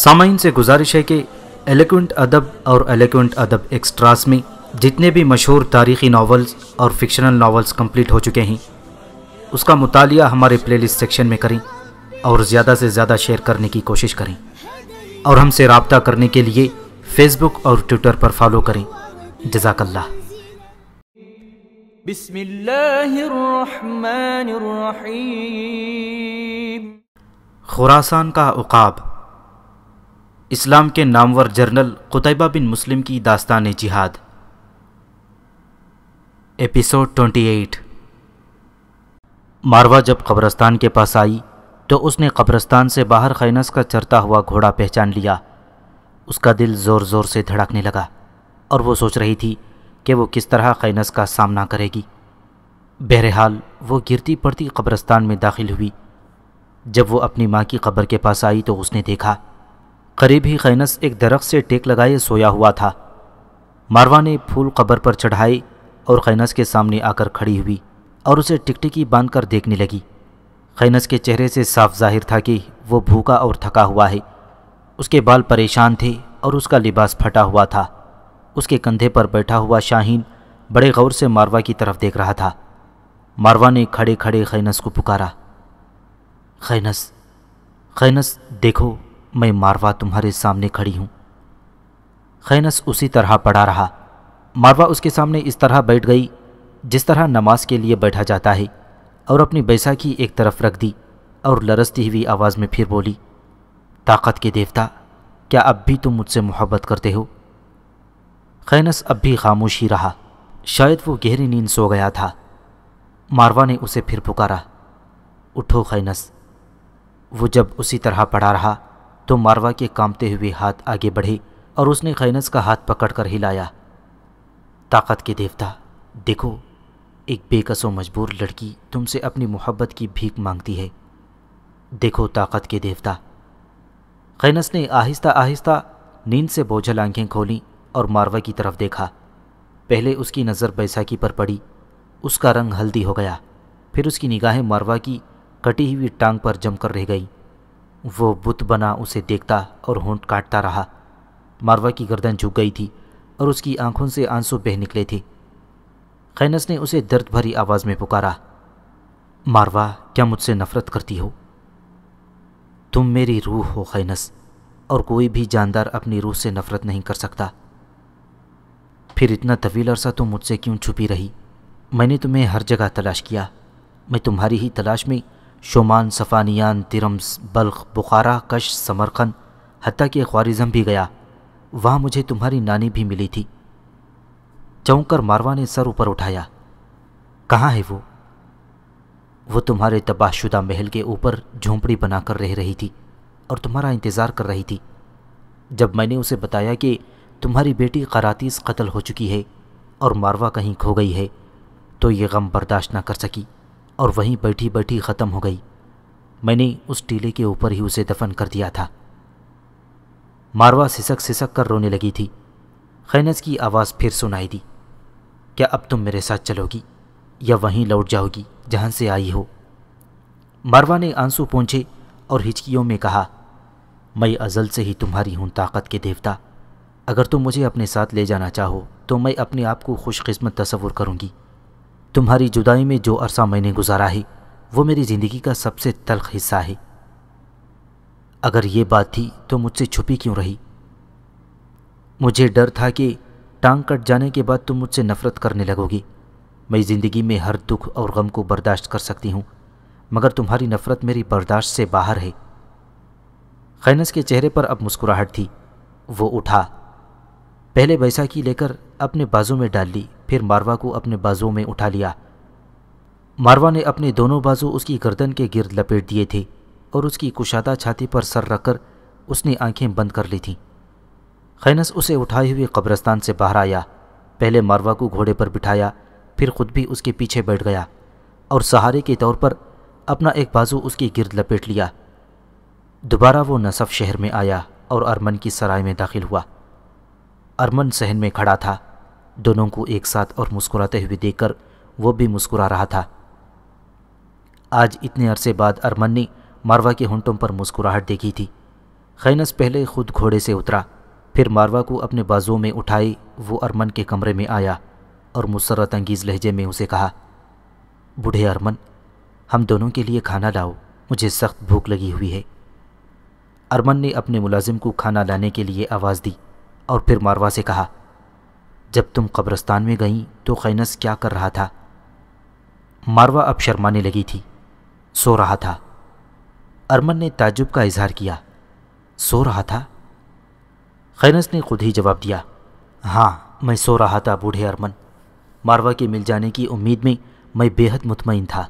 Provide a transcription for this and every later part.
सामाइन से गुजारिश है कि एलिक्वेंट अदब और एलिक्वेंट अदब एक्स्ट्रास में जितने भी मशहूर तारीखी नावल्स और फिक्शनल नावल्स कंप्लीट हो चुके हैं उसका मुतालिया हमारे लिस्ट सेक्शन में करें और ज़्यादा से ज़्यादा शेयर करने की कोशिश करें और हमसे रबता करने के लिए फेसबुक और ट्विटर पर फॉलो करें जजाकल्ला खुरासान का उकाब इस्लाम के नामवर जर्नल कुतैबा बिन मुस्लिम की दास्तान जिहाद एपिसोड 28 मारवा जब कब्रस्तान के पास आई तो उसने कब्रस्तान से बाहर खैनस का चरता हुआ घोड़ा पहचान लिया उसका दिल ज़ोर ज़ोर से धड़कने लगा और वो सोच रही थी कि वो किस तरह खैनस का सामना करेगी बहरहाल वो गिरती पड़ती कब्रस्तान में दाखिल हुई जब वो अपनी माँ की कब्र के पास आई तो उसने देखा करीब ही खैनस एक दरख्त से टेक लगाए सोया हुआ था मारवा ने फूल कब्र पर चढ़ाई और खैनस के सामने आकर खड़ी हुई और उसे टिकटिकी बांध कर देखने लगी खैनस के चेहरे से साफ जाहिर था कि वो भूखा और थका हुआ है उसके बाल परेशान थे और उसका लिबास फटा हुआ था उसके कंधे पर बैठा हुआ शाहीन बड़े गौर से मारवा की तरफ देख रहा था मारवा ने खड़े खड़े खैनस को पुकारा खैनस खैनस देखो मैं मारवा तुम्हारे सामने खड़ी हूँ खैनस उसी तरह पड़ा रहा मारवा उसके सामने इस तरह बैठ गई जिस तरह नमाज के लिए बैठा जाता है और अपनी बैसाखी एक तरफ रख दी और लरसती हुई आवाज़ में फिर बोली ताकत के देवता क्या अब भी तुम मुझसे मोहब्बत करते हो खैनस अब भी खामोश ही रहा शायद वो गहरी नींद सो गया था मारवा ने उसे फिर पुकारा उठो खैनस वो जब उसी तरह पड़ा रहा तो मारवा के कांपते हुए हाथ आगे बढ़े और उसने खैनस का हाथ पकड़कर हिलाया ताकत के देवता देखो एक बेकसो मजबूर लड़की तुमसे अपनी मोहब्बत की भीख मांगती है देखो ताकत के देवता खैनस ने आहिस्ता आहिस्ता नींद से बोझल आंखें खोली और मारवा की तरफ देखा पहले उसकी नज़र बैसाखी पर पड़ी उसका रंग हल्दी हो गया फिर उसकी निगाहें मारवा की कटी हुई टांग पर जमकर रह गई वो बुत बना उसे देखता और होंठ काटता रहा मारवा की गर्दन झुक गई थी और उसकी आंखों से आंसू बह निकले थे खैनस ने उसे दर्द भरी आवाज़ में पुकारा मारवा क्या मुझसे नफरत करती हो तुम मेरी रूह हो खैनस और कोई भी जानदार अपनी रूह से नफरत नहीं कर सकता फिर इतना तवील अरसा तुम मुझसे क्यों छुपी रही मैंने तुम्हें हर जगह तलाश किया मैं तुम्हारी ही तलाश में शुमान सफ़ानियान तिरम्स बल्ख बुखारा कश समरखन हती कि ख्वारिज़म भी गया वहाँ मुझे तुम्हारी नानी भी मिली थी चौंक कर मारवा ने सर ऊपर उठाया कहाँ है वो वो तुम्हारे तबाहशुदा महल के ऊपर झोंपड़ी बनाकर रह रही थी और तुम्हारा इंतज़ार कर रही थी जब मैंने उसे बताया कि तुम्हारी बेटी करातीस कत्ल हो चुकी है और मारवा कहीं खो गई है तो ये गम बर्दाश्त ना कर सकी और वहीं बैठी बैठी ख़त्म हो गई मैंने उस टीले के ऊपर ही उसे दफन कर दिया था मारवा सिसक सिसक कर रोने लगी थी खैनस की आवाज़ फिर सुनाई दी क्या अब तुम मेरे साथ चलोगी या वहीं लौट जाओगी जहाँ से आई हो मारवा ने आंसू पहुँचे और हिचकियों में कहा मैं अजल से ही तुम्हारी हूँ ताकत के देवता अगर तुम मुझे अपने साथ ले जाना चाहो तो मैं अपने आप को खुशकस्मत तस्वुर करूँगी तुम्हारी जुदाई में जो अरसा मैंने गुजारा है वो मेरी ज़िंदगी का सबसे तलख हिस्सा है अगर ये बात थी तो मुझसे छुपी क्यों रही मुझे डर था कि टांग कट जाने के बाद तुम मुझसे नफ़रत करने लगोगी मैं ज़िंदगी में हर दुख और गम को बर्दाश्त कर सकती हूँ मगर तुम्हारी नफ़रत मेरी बर्दाश्त से बाहर है खैनस के चेहरे पर अब मुस्कुराहट थी वो उठा पहले बैसाखी लेकर अपने बाजू में डाल ली फिर मारवा को अपने बाजुओं में उठा लिया मारवा ने अपने दोनों बाजू उसकी गर्दन के गिरद लपेट दिए थे और उसकी कुशादा छाती पर सर रखकर उसने आंखें बंद कर ली थीं खैनस उसे उठाए हुए कब्रस्तान से बाहर आया पहले मारवा को घोड़े पर बिठाया फिर खुद भी उसके पीछे बैठ गया और सहारे के तौर पर अपना एक बाजू उसकी गिरद लपेट लिया दोबारा वो नसफ शहर में आया और अरमन की सराय में दाखिल हुआ अरमन सहन में खड़ा था दोनों को एक साथ और मुस्कुराते हुए देखकर वो भी मुस्कुरा रहा था आज इतने अरसे बाद अरमन ने मारवा के होंटों पर मुस्कुराहट देखी थी खैनस पहले खुद घोड़े से उतरा फिर मारवा को अपने बाजुओं में उठाई वो अरमन के कमरे में आया और मुसरत अंगीज़ लहजे में उसे कहा बूढ़े अरमन हम दोनों के लिए खाना लाओ मुझे सख्त भूख लगी हुई है अरमन ने अपने मुलाजिम को खाना लाने के लिए आवाज़ दी और फिर मारवा से कहा जब तुम कब्रस्तान में गई तो खैनस क्या कर रहा था मारवा अब शर्माने लगी थी सो रहा था अरमन ने ताजुब का इजहार किया सो रहा था खैनस ने खुद ही जवाब दिया हाँ मैं सो रहा था बूढ़े अरमन मारवा के मिल जाने की उम्मीद में मैं बेहद मुतमिन था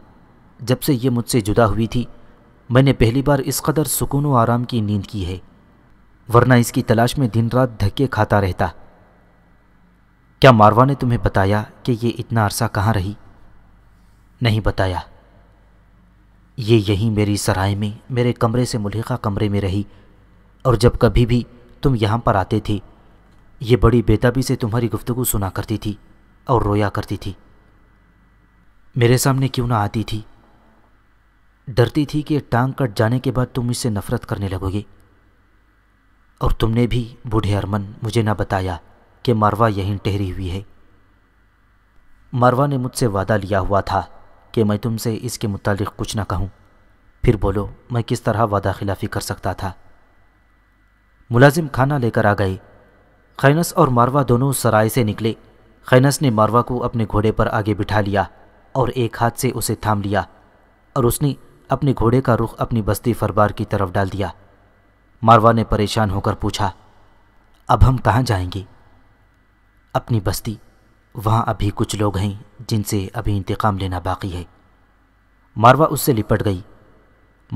जब से ये मुझसे जुदा हुई थी मैंने पहली बार इस कदर सुकून व आराम की नींद की है वरना इसकी तलाश में दिन रात धक्के खाता रहता क्या मारवा ने तुम्हें बताया कि ये इतना अरसा कहाँ रही नहीं बताया ये यहीं मेरी सराय में मेरे कमरे से मुलिका कमरे में रही और जब कभी भी तुम यहाँ पर आते थे ये बड़ी बेताबी से तुम्हारी गुफ्तगु सुना करती थी और रोया करती थी मेरे सामने क्यों ना आती थी डरती थी कि टांग कट जाने के बाद तुम इससे नफरत करने लगोगे और तुमने भी बूढ़े अरमन मुझे ना बताया कि मारवा यहीं ठहरी हुई है मारवा ने मुझसे वादा लिया हुआ था कि मैं तुमसे इसके मुतालिक कुछ ना कहूँ फिर बोलो मैं किस तरह वादा खिलाफी कर सकता था मुलाजिम खाना लेकर आ गए खैनस और मारवा दोनों सराय से निकले खैनस ने मारवा को अपने घोड़े पर आगे बिठा लिया और एक हाथ से उसे थाम लिया और उसने अपने घोड़े का रुख अपनी बस्ती फरबार की तरफ डाल दिया मारवा ने परेशान होकर पूछा अब हम कहाँ जाएंगे अपनी बस्ती वहाँ अभी कुछ लोग हैं जिनसे अभी इंतकाम लेना बाकी है मारवा उससे लिपट गई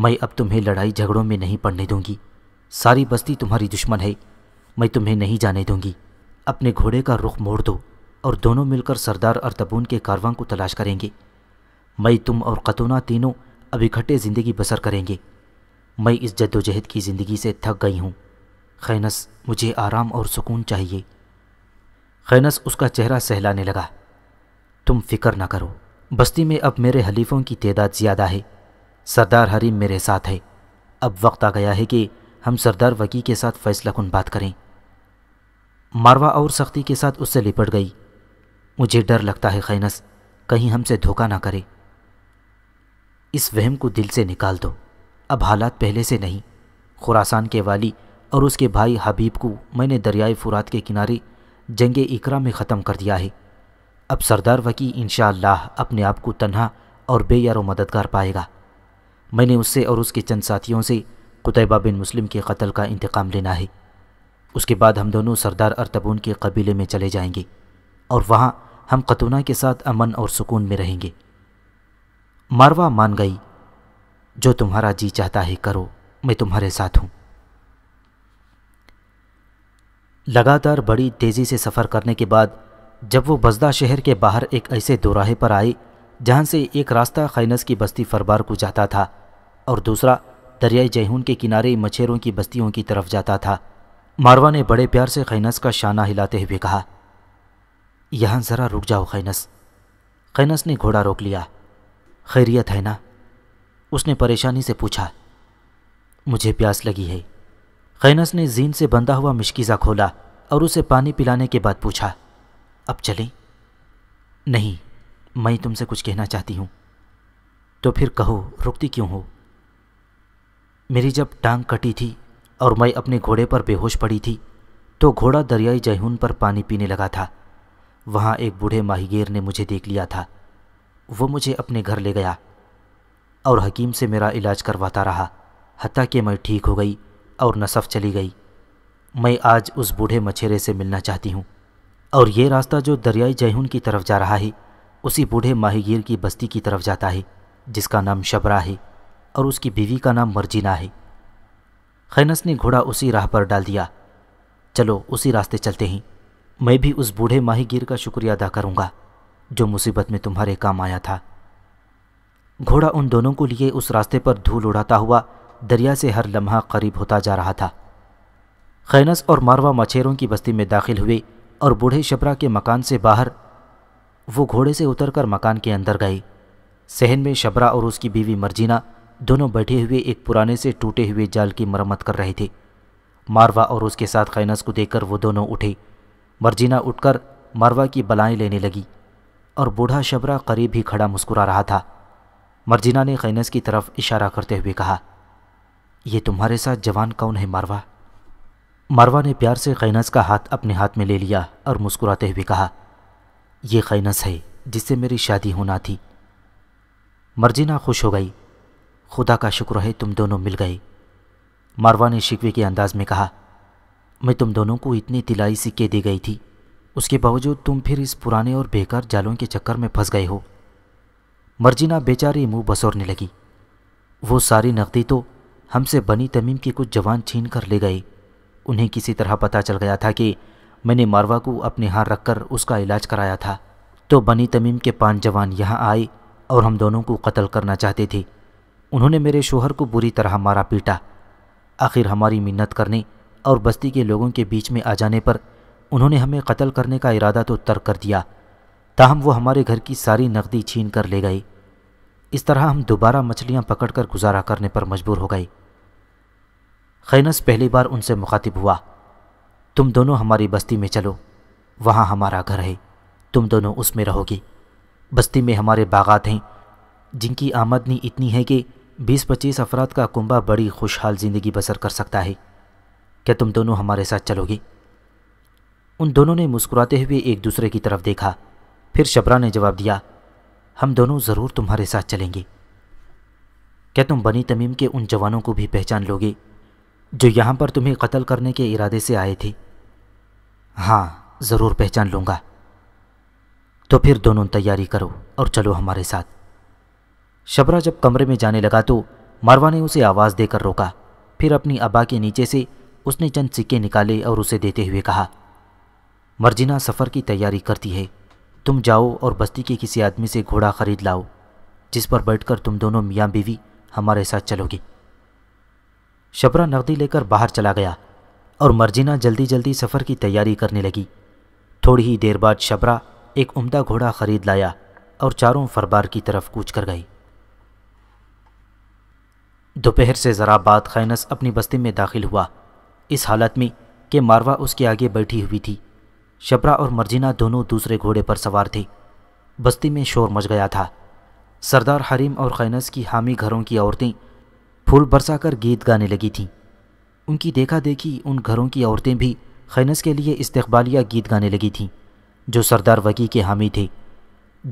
मैं अब तुम्हें लड़ाई झगड़ों में नहीं पड़ने दूंगी सारी बस्ती तुम्हारी दुश्मन है मैं तुम्हें नहीं जाने दूंगी अपने घोड़े का रुख मोड़ दो और दोनों मिलकर सरदार अरतबून के कारवां को तलाश करेंगे मैं तुम और खतूना तीनों अब इकट्ठे ज़िंदगी बसर करेंगे मैं इस जद्दोजहद की ज़िंदगी से थक गई हूँ खैनस मुझे आराम और सुकून चाहिए खैनस उसका चेहरा सहलाने लगा तुम फिक्र ना करो बस्ती में अब मेरे हलीफों की तदाद ज़्यादा है सरदार हरीम मेरे साथ है अब वक्त आ गया है कि हम सरदार वकी के साथ फैसला कन बात करें मारवा और सख्ती के साथ उससे लिपट गई मुझे डर लगता है खैनस कहीं हमसे धोखा ना करे इस वहम को दिल से निकाल दो अब हालात पहले से नहीं खुरासान के वाली और उसके भाई हबीब को मैंने दरियाए फुरात के किनारे जंग इकरा में ख़त्म कर दिया है अब सरदार वकी इन अपने आप को तनहा और बेयारो मददगार पाएगा मैंने उससे और उसके चंद साथियों से कुतैबा बिन मुस्लिम के कत्ल का इंतकाम लेना है उसके बाद हम दोनों सरदार अरतबून के कबीले में चले जाएंगे और वहाँ हम खतूना के साथ अमन और सुकून में रहेंगे मारवा मान गई जो तुम्हारा जी चाहता है करो मैं तुम्हारे साथ हूँ लगातार बड़ी तेज़ी से सफ़र करने के बाद जब वो बजदा शहर के बाहर एक ऐसे दोराहे पर आई जहाँ से एक रास्ता खैनस की बस्ती फरबार को जाता था और दूसरा दरियाई जैहून के किनारे मछेरों की बस्तियों की तरफ जाता था मारवा ने बड़े प्यार से खैनस का शाना हिलाते हुए कहा यहाँ ज़रा रुक जाओ खैनस खैनस ने घोड़ा रोक लिया खैरियत है ना उसने परेशानी से पूछा मुझे प्यास लगी है खैनस ने जीन से बंधा हुआ मिशकीज़ा खोला और उसे पानी पिलाने के बाद पूछा अब चलें नहीं मैं तुमसे कुछ कहना चाहती हूँ तो फिर कहो रुकती क्यों हो मेरी जब टांग कटी थी और मैं अपने घोड़े पर बेहोश पड़ी थी तो घोड़ा दरियाई जैहून पर पानी पीने लगा था वहाँ एक बूढ़े माहिगेर ने मुझे देख लिया था वो मुझे अपने घर ले गया और हकीम से मेरा इलाज करवाता रहा हती कि मैं ठीक हो गई और नसफ़ चली गई मैं आज उस बूढ़े मछेरे से मिलना चाहती हूँ और ये रास्ता जो दरियाई जैहून की तरफ जा रहा है उसी बूढ़े माहिगीर की बस्ती की तरफ जाता है जिसका नाम शबरा है और उसकी बीवी का नाम मर्जीना है खैनस ने घोड़ा उसी राह पर डाल दिया चलो उसी रास्ते चलते हैं मैं भी उस बूढ़े माहिगीर का शुक्रिया अदा करूँगा जो मुसीबत में तुम्हारे काम आया था घोड़ा उन दोनों को लिए उस रास्ते पर धूल उड़ाता हुआ दरिया से हर लम्हा करीब होता जा रहा था खैनस और मारवा मछेरों की बस्ती में दाखिल हुए और बूढ़े शबरा के मकान से बाहर वो घोड़े से उतरकर मकान के अंदर गई सहन में शबरा और उसकी बीवी मर्जीना दोनों बैठे हुए एक पुराने से टूटे हुए जाल की मरम्मत कर रहे थे मारवा और उसके साथ खैनस को देखकर वो दोनों उठे मर्जीना उठकर मारवा की बलाएं लेने लगी और बूढ़ा शबरा करीब ही खड़ा मुस्कुरा रहा था मर्जीना ने खैनस की तरफ इशारा करते हुए कहा ये तुम्हारे साथ जवान कौन है मारवा मारवा ने प्यार से खैनस का हाथ अपने हाथ में ले लिया और मुस्कुराते हुए कहा यह खैनस है जिससे मेरी शादी होना थी मर्जीना खुश हो गई खुदा का शुक्र है तुम दोनों मिल गए मारवा ने शिकवे के अंदाज में कहा मैं तुम दोनों को इतनी तिलाई सिक्के दी गई थी उसके बावजूद तुम फिर इस पुराने और बेकार जालों के चक्कर में फंस गए हो मर्जीना बेचारी मुंह बसोरने लगी वो सारी नकदी तो हमसे बनी तमीम के कुछ जवान छीन कर ले गए उन्हें किसी तरह पता चल गया था कि मैंने मारवा को अपने हाथ रखकर उसका इलाज कराया था तो बनी तमीम के पांच जवान यहाँ आए और हम दोनों को कत्ल करना चाहते थे उन्होंने मेरे शोहर को बुरी तरह मारा पीटा आखिर हमारी मिन्नत करने और बस्ती के लोगों के बीच में आ जाने पर उन्होंने हमें कत्ल करने का इरादा तो तर्क कर दिया ताहम वो हमारे घर की सारी नकदी छीन कर ले गए इस तरह हम दोबारा मछलियां पकड़कर गुजारा करने पर मजबूर हो गई खैनस पहली बार उनसे मुखातिब हुआ तुम दोनों हमारी बस्ती में चलो वहां हमारा घर है तुम दोनों उसमें रहोगी बस्ती में हमारे बागात हैं जिनकी आमदनी इतनी है कि बीस पच्चीस अफराद का कुंबा बड़ी खुशहाल ज़िंदगी बसर कर सकता है क्या तुम दोनों हमारे साथ चलोगे उन दोनों ने मुस्कुराते हुए एक दूसरे की तरफ देखा फिर शबरा ने जवाब दिया हम दोनों ज़रूर तुम्हारे साथ चलेंगे क्या तुम बनी तमीम के उन जवानों को भी पहचान लोगे जो यहाँ पर तुम्हें कत्ल करने के इरादे से आए थे हाँ ज़रूर पहचान लूँगा तो फिर दोनों तैयारी करो और चलो हमारे साथ शबरा जब कमरे में जाने लगा तो मरवा ने उसे आवाज़ देकर रोका फिर अपनी अबा के नीचे से उसने चंद सिक्के निकाले और उसे देते हुए कहा मर्जिना सफ़र की तैयारी करती है तुम जाओ और बस्ती के किसी आदमी से घोड़ा खरीद लाओ जिस पर बैठकर तुम दोनों मियाँ बीवी हमारे साथ चलोगी शबरा नकदी लेकर बाहर चला गया और मर्जिना जल्दी जल्दी सफ़र की तैयारी करने लगी थोड़ी ही देर बाद शबरा एक उम्दा घोड़ा खरीद लाया और चारों फरबार की तरफ कूच कर गई दोपहर से ज़रा बाद खैनस अपनी बस्ती में दाखिल हुआ इस हालत में कि मारवा उसके आगे बैठी हुई थी शबरा और मर्जिना दोनों दूसरे घोड़े पर सवार थी बस्ती में शोर मच गया था सरदार हरीम और खैनस की हामी घरों की औरतें फूल बरसाकर गीत गाने लगी थीं उनकी देखा देखी उन घरों की औरतें भी खैनस के लिए इस्तबालिया गीत गाने लगी थीं जो सरदार वकी के हामी थे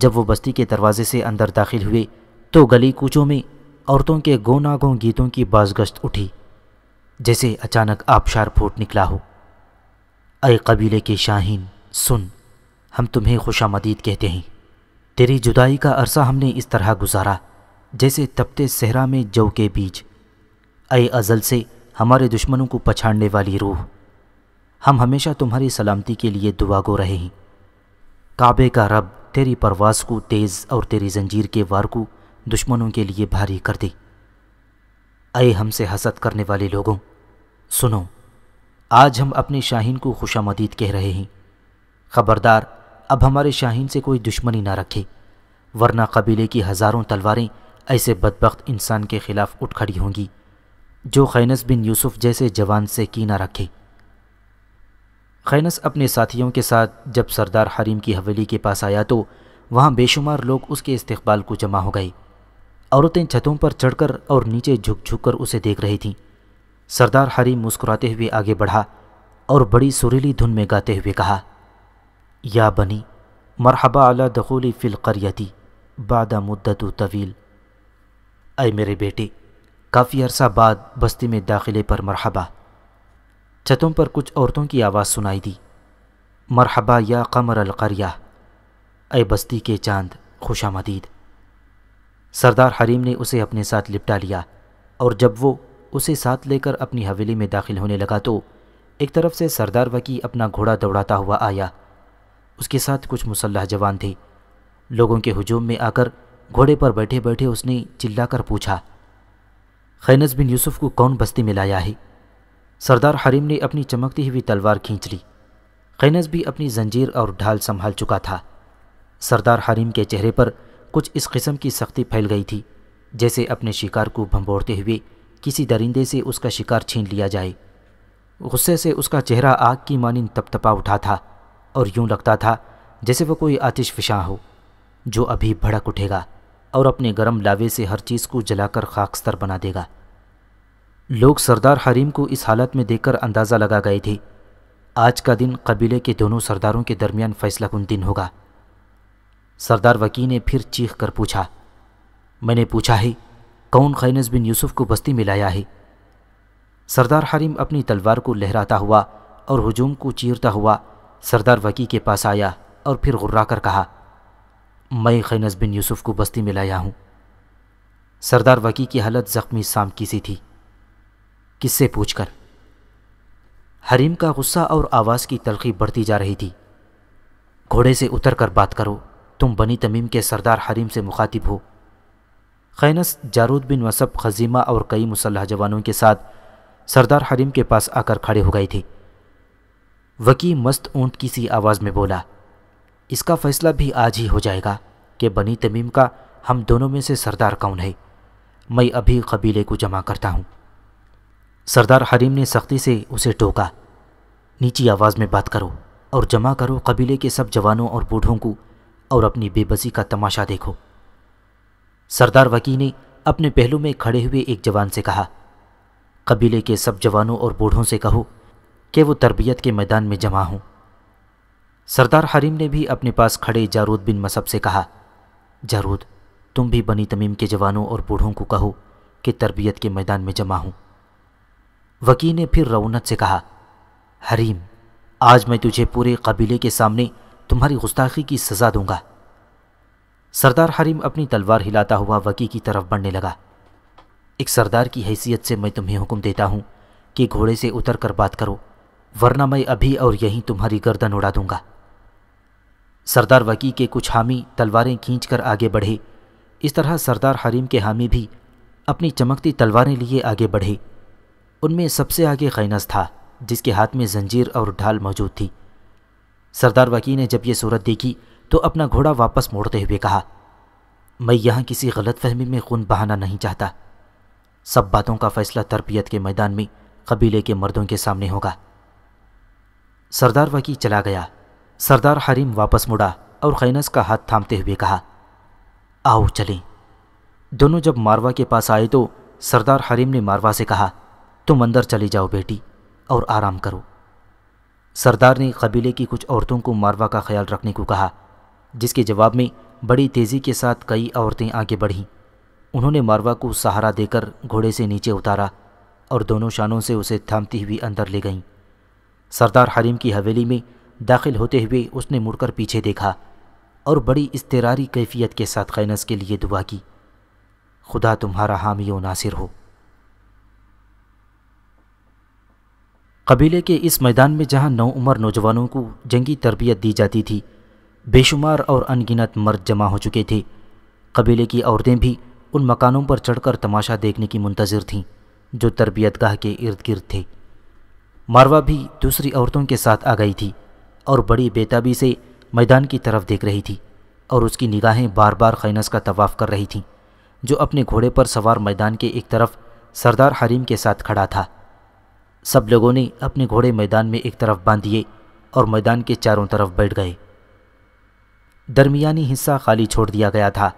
जब वो बस्ती के दरवाजे से अंदर दाखिल हुए तो गली कूचों में औरतों के गोनागों गीतों की बाजगश्त उठी जैसे अचानक आबशार फूट निकला हो अय कबीले के शाहीन सुन हम तुम्हें खुशामदीद कहते हैं तेरी जुदाई का अरसा हमने इस तरह गुजारा जैसे तपते सहरा में जव के बीज अय अज़ल से हमारे दुश्मनों को पछाड़ने वाली रूह हम हमेशा तुम्हारी सलामती के लिए दुआ गो रहे हैं काबे का रब तेरी परवास को तेज़ और तेरी जंजीर के वार को दुश्मनों के लिए भारी कर दे अय हमसे हसद करने वाले लोगों सुनो आज हम अपने शाहीन को खुशामदीद कह रहे हैं ख़बरदार अब हमारे शाहीन से कोई दुश्मनी ना रखे वरना कबीले की हज़ारों तलवारें ऐसे बदबخت इंसान के ख़िलाफ़ उठ खड़ी होंगी जो खैनस बिन यूसुफ जैसे जवान से की ना रखे खैनस अपने साथियों के साथ जब सरदार हरीम की हवेली के पास आया तो वहाँ बेशुमार लोग उसके इस्तकबाल को जमा हो गए औरतें छतों पर चढ़कर और नीचे झुक झुक कर उसे देख रही थीं सरदार हरी मुस्कुराते हुए आगे बढ़ा और बड़ी सुरीली धुन में गाते हुए कहा या बनी मरहबा अला दखोली फ़िल करयती बादा मुद्दत तवील अय मेरे बेटे काफ़ी अरसा बाद बस्ती में दाखिले पर मरहबा छतों पर कुछ औरतों की आवाज़ सुनाई दी मरहबा या कमर अलकरिया अय बस्ती के चांद खुशामदीद सरदार हरीम ने उसे अपने साथ लिपटा लिया और जब वो उसे साथ लेकर अपनी हवेली में दाखिल होने लगा तो एक तरफ से सरदार वकी अपना घोड़ा दौड़ाता हुआ आया उसके साथ कुछ मुसल्ह जवान थे लोगों के हजूम में आकर घोड़े पर बैठे बैठे उसने चिल्लाकर पूछा खैनस बिन यूसुफ को कौन बस्ती में लाया है सरदार हरीम ने अपनी चमकती हुई तलवार खींच ली खैनस भी अपनी जंजीर और ढाल संभाल चुका था सरदार हरीम के चेहरे पर कुछ इस किस्म की सख्ती फैल गई थी जैसे अपने शिकार को भंबोड़ते हुए किसी दरिंदे से उसका शिकार छीन लिया जाए गुस्से से उसका चेहरा आग की मानिंद तपतपा उठा था और यूं लगता था जैसे वह कोई आतिश फिशा हो जो अभी भड़क उठेगा और अपने गर्म लावे से हर चीज़ को जलाकर खाकस्तर बना देगा लोग सरदार हरीम को इस हालत में देखकर अंदाज़ा लगा गए थे आज का दिन कबीले के दोनों सरदारों के दरमियान फैसला कन दिन होगा सरदार वकी ने फिर चीख कर पूछा मैंने पूछा ही कौन खैनस बिन यूसुफ को बस्ती में लाया है सरदार हरीम अपनी तलवार को लहराता हुआ और हजूम को चीरता हुआ सरदार वकी के पास आया और फिर गुर्रा कर कहा मैं खैनस बिन यूसुफ को बस्ती में लाया हूँ सरदार वकी की हालत ज़ख्मी शाम की सी थी किससे पूछकर हरीम का गुस्सा और आवाज़ की तलखी बढ़ती जा रही थी घोड़े से उतर कर बात करो तुम बनी तमीम के सरदार हरीम से मुखातिब हो खैनस जारूद बिन वसब खजीमा और कई मुसलह जवानों के साथ सरदार हरीम के पास आकर खड़े हो गई थी वकी मस्त ऊंट की सी आवाज़ में बोला इसका फैसला भी आज ही हो जाएगा कि बनी तमीम का हम दोनों में से सरदार कौन है मैं अभी कबीले को जमा करता हूँ सरदार हरीम ने सख्ती से उसे टोका नीची आवाज़ में बात करो और जमा करो कबीले के सब जवानों और बूढ़ों को और अपनी बेबसी का तमाशा देखो सरदार वकी ने अपने पहलू में खड़े हुए एक जवान से कहा कबीले के सब जवानों और बूढ़ों से कहो कि वो तरबियत के मैदान में जमा हों सरदार हरीम ने भी अपने पास खड़े जारूद बिन मसब से कहा जारूद तुम भी बनी तमीम के जवानों और बूढ़ों को कहो कि तरबियत के मैदान में जमा हूँ वकी ने फिर रौनत से कहा हरीम आज मैं तुझे पूरे कबीले के सामने तुम्हारी गुस्ताखी की सज़ा दूंगा सरदार हरीम अपनी तलवार हिलाता हुआ वकी की तरफ बढ़ने लगा एक सरदार की हैसियत से मैं तुम्हें हुक्म देता हूँ कि घोड़े से उतर कर बात करो वरना मैं अभी और यहीं तुम्हारी गर्दन उड़ा दूंगा सरदार वकी के कुछ हामी तलवारें खींच कर आगे बढ़े इस तरह सरदार हरीम के हामी भी अपनी चमकती तलवारें लिए आगे बढ़े उनमें सबसे आगे खैनस था जिसके हाथ में जंजीर और ढाल मौजूद थी सरदार वकी ने जब यह सूरत देखी तो अपना घोड़ा वापस मोड़ते हुए कहा मैं यहां किसी गलतफहमी में खून बहाना नहीं चाहता सब बातों का फैसला तरबियत के मैदान में कबीले के मर्दों के सामने होगा सरदार वकी चला गया सरदार हरीम वापस मुड़ा और खैनस का हाथ थामते हुए कहा आओ चलें दोनों जब मारवा के पास आए तो सरदार हरीम ने मारवा से कहा तुम अंदर चली जाओ बेटी और आराम करो सरदार ने कबीले की कुछ औरतों को मारवा का ख्याल रखने को कहा जिसके जवाब में बड़ी तेज़ी के साथ कई औरतें आगे बढ़ीं उन्होंने मारवा को सहारा देकर घोड़े से नीचे उतारा और दोनों शानों से उसे थामती हुई अंदर ले गईं सरदार हरीम की हवेली में दाखिल होते हुए उसने मुड़कर पीछे देखा और बड़ी इसतरारी कैफियत के साथ खैनस के लिए दुआ की खुदा तुम्हारा हामी व नासिर हो कबीले के इस मैदान में जहाँ नौ उम्र नौजवानों को जंगी तरबियत दी जाती थी बेशुमार और अनगिनत मर्द जमा हो चुके थे कबीले की औरतें भी उन मकानों पर चढ़कर तमाशा देखने की मुंतज़र थीं जो तरबियत गाह के इर्द गिर्द थे मारवा भी दूसरी औरतों के साथ आ गई थी और बड़ी बेताबी से मैदान की तरफ देख रही थी और उसकी निगाहें बार बार खैनस का तवाफ़ कर रही थीं जो अपने घोड़े पर सवार मैदान के एक तरफ सरदार हरीम के साथ खड़ा था सब लोगों ने अपने घोड़े मैदान में एक तरफ बांध दिए और मैदान के चारों तरफ बैठ गए दरमियानी हिस्सा खाली छोड़ दिया गया था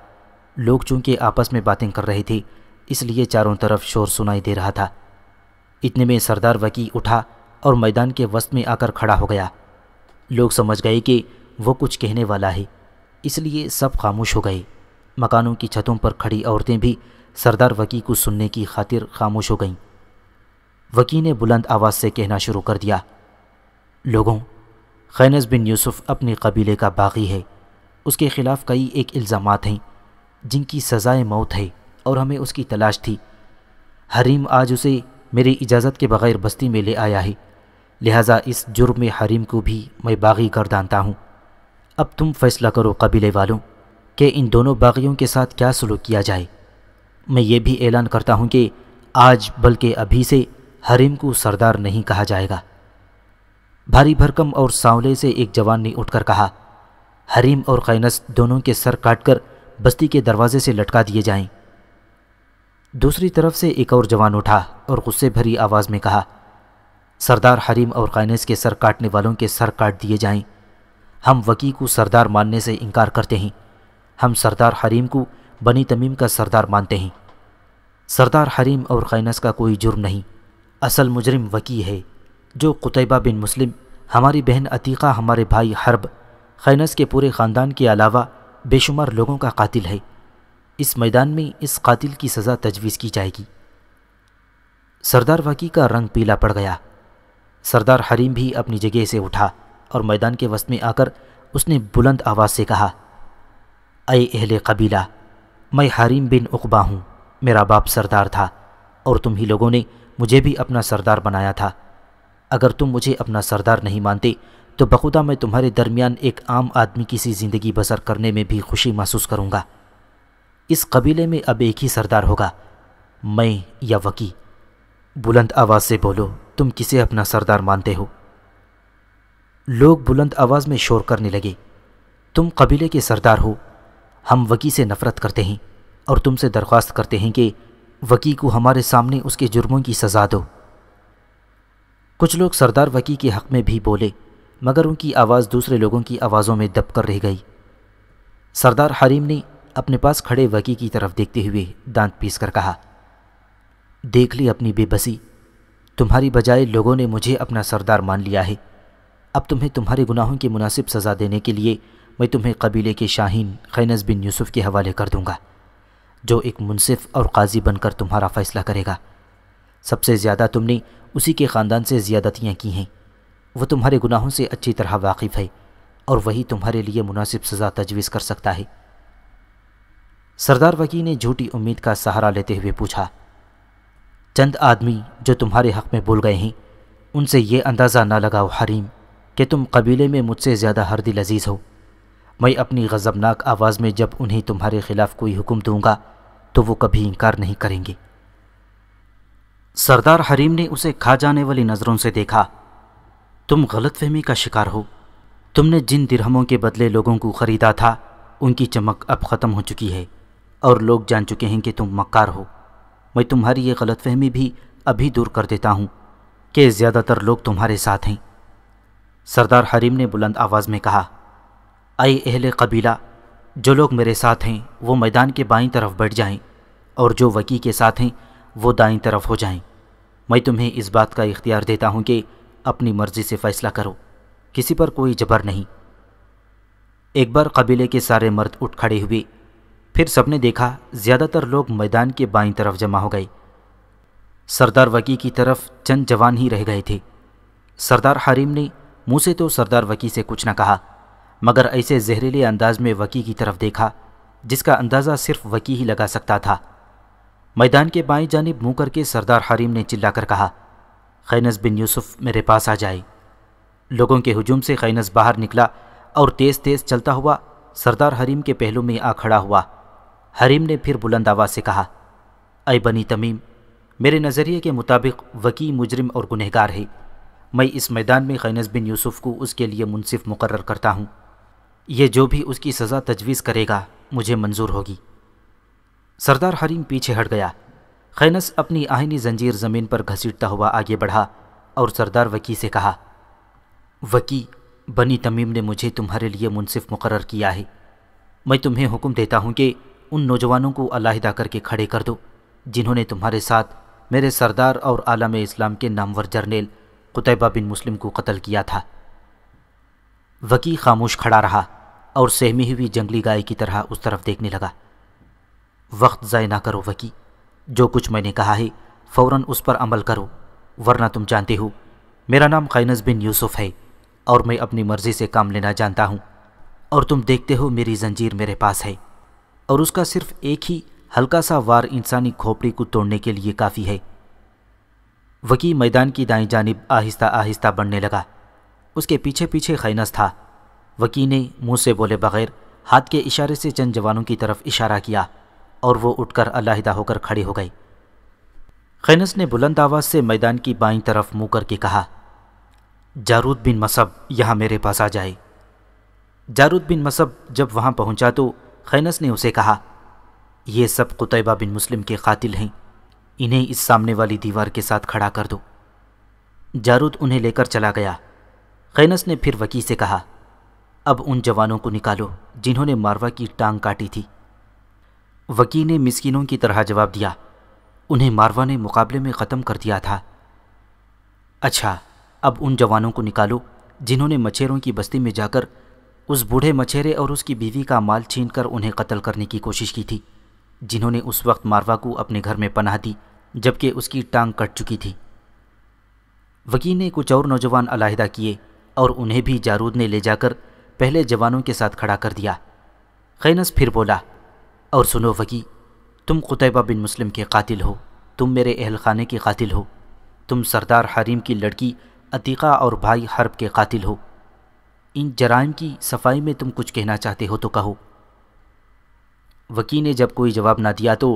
लोग चूंकि आपस में बातें कर रहे थे इसलिए चारों तरफ शोर सुनाई दे रहा था इतने में सरदार वकी उठा और मैदान के वस्त में आकर खड़ा हो गया लोग समझ गए कि वो कुछ कहने वाला है इसलिए सब खामोश हो गए मकानों की छतों पर खड़ी औरतें भी सरदार वकी को सुनने की खातिर खामोश हो गईं वकी ने बुलंद आवाज़ से कहना शुरू कर दिया लोगों खैनस बिन यूसुफ अपने कबीले का बागी है उसके ख़िलाफ़ कई एक इल्ज़ाम हैं जिनकी सज़ाए मौत है और हमें उसकी तलाश थी हरीम आज उसे मेरी इजाज़त के बग़ैर बस्ती में ले आया है लिहाजा इस जुर्म में हरीम को भी मैं बागी गर्दानता हूँ अब तुम फैसला करो कबीले वालों के इन दोनों बागियों के साथ क्या सलूक किया जाए मैं ये भी ऐलान करता हूँ कि आज बल्कि अभी से हरीम को सरदार नहीं कहा जाएगा भारी भरकम और सांवले से एक जवान ने उठकर कहा हरीम और कैनस दोनों के सर काटकर बस्ती के दरवाजे से लटका दिए जाएं। दूसरी तरफ से एक और जवान उठा और गुस्से भरी आवाज़ में कहा सरदार हरीम और कैनस के सर काटने वालों के सर काट दिए जाएं। हम वकी को सरदार मानने से इनकार करते हैं हम सरदार हरीम को बनी तमीम का सरदार मानते हैं सरदार हरीम और कैनस का कोई जुर्म नहीं असल मुजरिम वकी है जो कुतैबा बिन मुस्लिम हमारी बहन अतीक़ा हमारे भाई हर्ब खैनस के पूरे ख़ानदान के अलावा बेशुमार लोगों का कातिल है इस मैदान में इस कातिल की सज़ा तजवीज़ की जाएगी सरदार वाकी का रंग पीला पड़ गया सरदार हरीम भी अपनी जगह से उठा और मैदान के वस्त में आकर उसने बुलंद आवाज़ से कहा अय अहले कबीला मैं हरीम बिन उकबा हूँ मेरा बाप सरदार था और तुम ही लोगों ने मुझे भी अपना सरदार बनाया था अगर तुम मुझे अपना सरदार नहीं मानते तो बखुदा मैं तुम्हारे दरमियान एक आम आदमी की सी ज़िंदगी बसर करने में भी खुशी महसूस करूँगा इस कबीले में अब एक ही सरदार होगा मैं या वकी बुलंद आवाज़ से बोलो तुम किसे अपना सरदार मानते हो लोग बुलंद आवाज़ में शोर करने लगे तुम कबीले के सरदार हो हम वकी से नफ़रत करते हैं और तुमसे दरख्वास्त करते हैं कि वकी को हमारे सामने उसके जुर्मों की सज़ा दो कुछ लोग सरदार वकी के हक़ में भी बोले मगर उनकी आवाज़ दूसरे लोगों की आवाज़ों में दबकर रह गई सरदार हरीम ने अपने पास खड़े वकी की तरफ देखते हुए दांत पीस कर कहा देख ली अपनी बेबसी तुम्हारी बजाय लोगों ने मुझे अपना सरदार मान लिया है अब तुम्हें तुम्हारे गुनाहों की मुनासिब सज़ा देने के लिए मैं तुम्हें कबीले के शाहीन खैनस बिन यूसुफ के हवाले कर दूंगा जो एक मुनसिफ और काजी बनकर तुम्हारा फ़ैसला करेगा सबसे ज़्यादा तुमने उसी के ख़ानदान से ज़्यादतियाँ की हैं वह तुम्हारे गुनाहों से अच्छी तरह वाकिफ़ है और वही तुम्हारे लिए मुनासिब सज़ा तजवीज़ कर सकता है सरदार वकी ने झूठी उम्मीद का सहारा लेते हुए पूछा चंद आदमी जो तुम्हारे हक़ में भूल गए हैं उनसे ये अंदाज़ा ना लगाओ हरीम कि तुम कबीले में मुझसे ज़्यादा दिल अजीज हो मैं अपनी गज़बनाक आवाज़ में जब उन्हें तुम्हारे ख़िलाफ़ कोई हुक्म दूंगा तो वो कभी इनकार नहीं करेंगे सरदार हरीम ने उसे खा जाने वाली नज़रों से देखा तुम गलतफहमी का शिकार हो तुमने जिन दिरहमों के बदले लोगों को ख़रीदा था उनकी चमक अब ख़त्म हो चुकी है और लोग जान चुके हैं कि तुम मक्कार हो मैं तुम्हारी ये गलतफहमी भी अभी दूर कर देता हूँ कि ज़्यादातर लोग तुम्हारे साथ हैं सरदार हरीम ने बुलंद आवाज़ में कहा आए अहले कबीला जो लोग मेरे साथ हैं वो मैदान के बाईं तरफ बैठ जाएं और जो वकी के साथ हैं वो दाईं तरफ हो जाएं। मैं तुम्हें इस बात का इख्तियार देता हूँ कि अपनी मर्जी से फैसला करो किसी पर कोई जबर नहीं एक बार कबीले के सारे मर्द उठ खड़े हुए फिर सबने देखा ज़्यादातर लोग मैदान के बाई तरफ जमा हो गए सरदार वकी की तरफ चंद जवान ही रह गए थे सरदार हरीम ने मुंह से तो सरदार वकी से कुछ न कहा मगर ऐसे जहरीले अंदाज में वकी की तरफ देखा जिसका अंदाज़ा सिर्फ वकी ही लगा सकता था मैदान के बाई जानब मुँह करके सरदार हरीम ने चिल्लाकर कहा खैनस बिन यूसुफ मेरे पास आ जाए लोगों के हजूम से खैनस बाहर निकला और तेज़ तेज़ चलता हुआ सरदार हरीम के पहलू में आ खड़ा हुआ हरीम ने फिर बुलंद आवाज़ से कहा अय बनी तमीम मेरे नज़रिए के मुताबिक वकी मुजरिम और गुनहगार है मैं इस मैदान में खैनस बिन यूसुफ़ को उसके लिए मुनसिफ मुकर करता हूँ ये जो भी उसकी सज़ा तजवीज़ करेगा मुझे मंजूर होगी सरदार हरीम पीछे हट गया खैनस अपनी आहिनी जंजीर ज़मीन पर घसीटता हुआ आगे बढ़ा और सरदार वकी से कहा वकी बनी तमीम ने मुझे तुम्हारे लिए मुनसिफ मुकर किया है मैं तुम्हें हुक्म देता हूँ कि उन नौजवानों को अलाहिदा करके खड़े कर दो जिन्होंने तुम्हारे साथ मेरे सरदार और आलम इस्लाम के नामवर जर्नेल कुतैबा बिन मुस्लिम को कत्ल किया था वकी खामोश खड़ा रहा और सहमी हुई जंगली गाय की तरह उस तरफ देखने लगा वक्त ज़ाय ना करो वकी जो कुछ मैंने कहा है फ़ौर उस पर अमल करो वरना तुम जानते हो मेरा नाम खैनस बिन यूसुफ है और मैं अपनी मर्ज़ी से काम लेना जानता हूँ और तुम देखते हो मेरी जंजीर मेरे पास है और उसका सिर्फ एक ही हल्का सा वार इंसानी खोपड़ी को तोड़ने के लिए काफ़ी है वकी मैदान की दाई जानब आहिस्ता आहिस्ता बढ़ने लगा उसके पीछे पीछे खैनस था वकी ने मुंह से बोले बगैर हाथ के इशारे से चंद जवानों की तरफ इशारा किया और वो उठकर अलाहिदा होकर खड़ी हो गई खैनस ने बुलंद आवाज़ से मैदान की बाई तरफ मुँह करके कहा जारूद बिन मसब यहाँ मेरे पास आ जाए जारूद बिन मसब जब वहाँ पहुँचा तो खैनस ने उसे कहा ये सब कुतैबा बिन मुस्लिम के कातिल हैं इन्हें इस सामने वाली दीवार के साथ खड़ा कर दो जारूद उन्हें लेकर चला गया खैनस ने फिर वकी से कहा अब उन जवानों को निकालो जिन्होंने मारवा की टांग काटी थी वकी ने मिसकिनों की तरह जवाब दिया उन्हें मारवा ने मुकाबले में ख़त्म कर दिया था अच्छा अब उन जवानों को निकालो जिन्होंने मछेरों की बस्ती में जाकर उस बूढ़े मछेरे और उसकी बीवी का माल छीनकर उन्हें कत्ल करने की कोशिश की थी जिन्होंने उस वक्त मारवा को अपने घर में पनाह दी जबकि उसकी टांग कट चुकी थी वकील ने कुछ और नौजवान अलाहिदा किए और उन्हें भी जारूद ने ले जाकर पहले जवानों के साथ खड़ा कर दिया खैनस फिर बोला और सुनो वकी तुम कुतैबा बिन मुस्लिम के कातिल हो तुम मेरे अहल खाने के कातिल हो तुम सरदार हरीम की लड़की अतीक़ा और भाई हर्ब के कातिल हो इन जराइम की सफाई में तुम कुछ कहना चाहते हो तो कहो वकी ने जब कोई जवाब ना दिया तो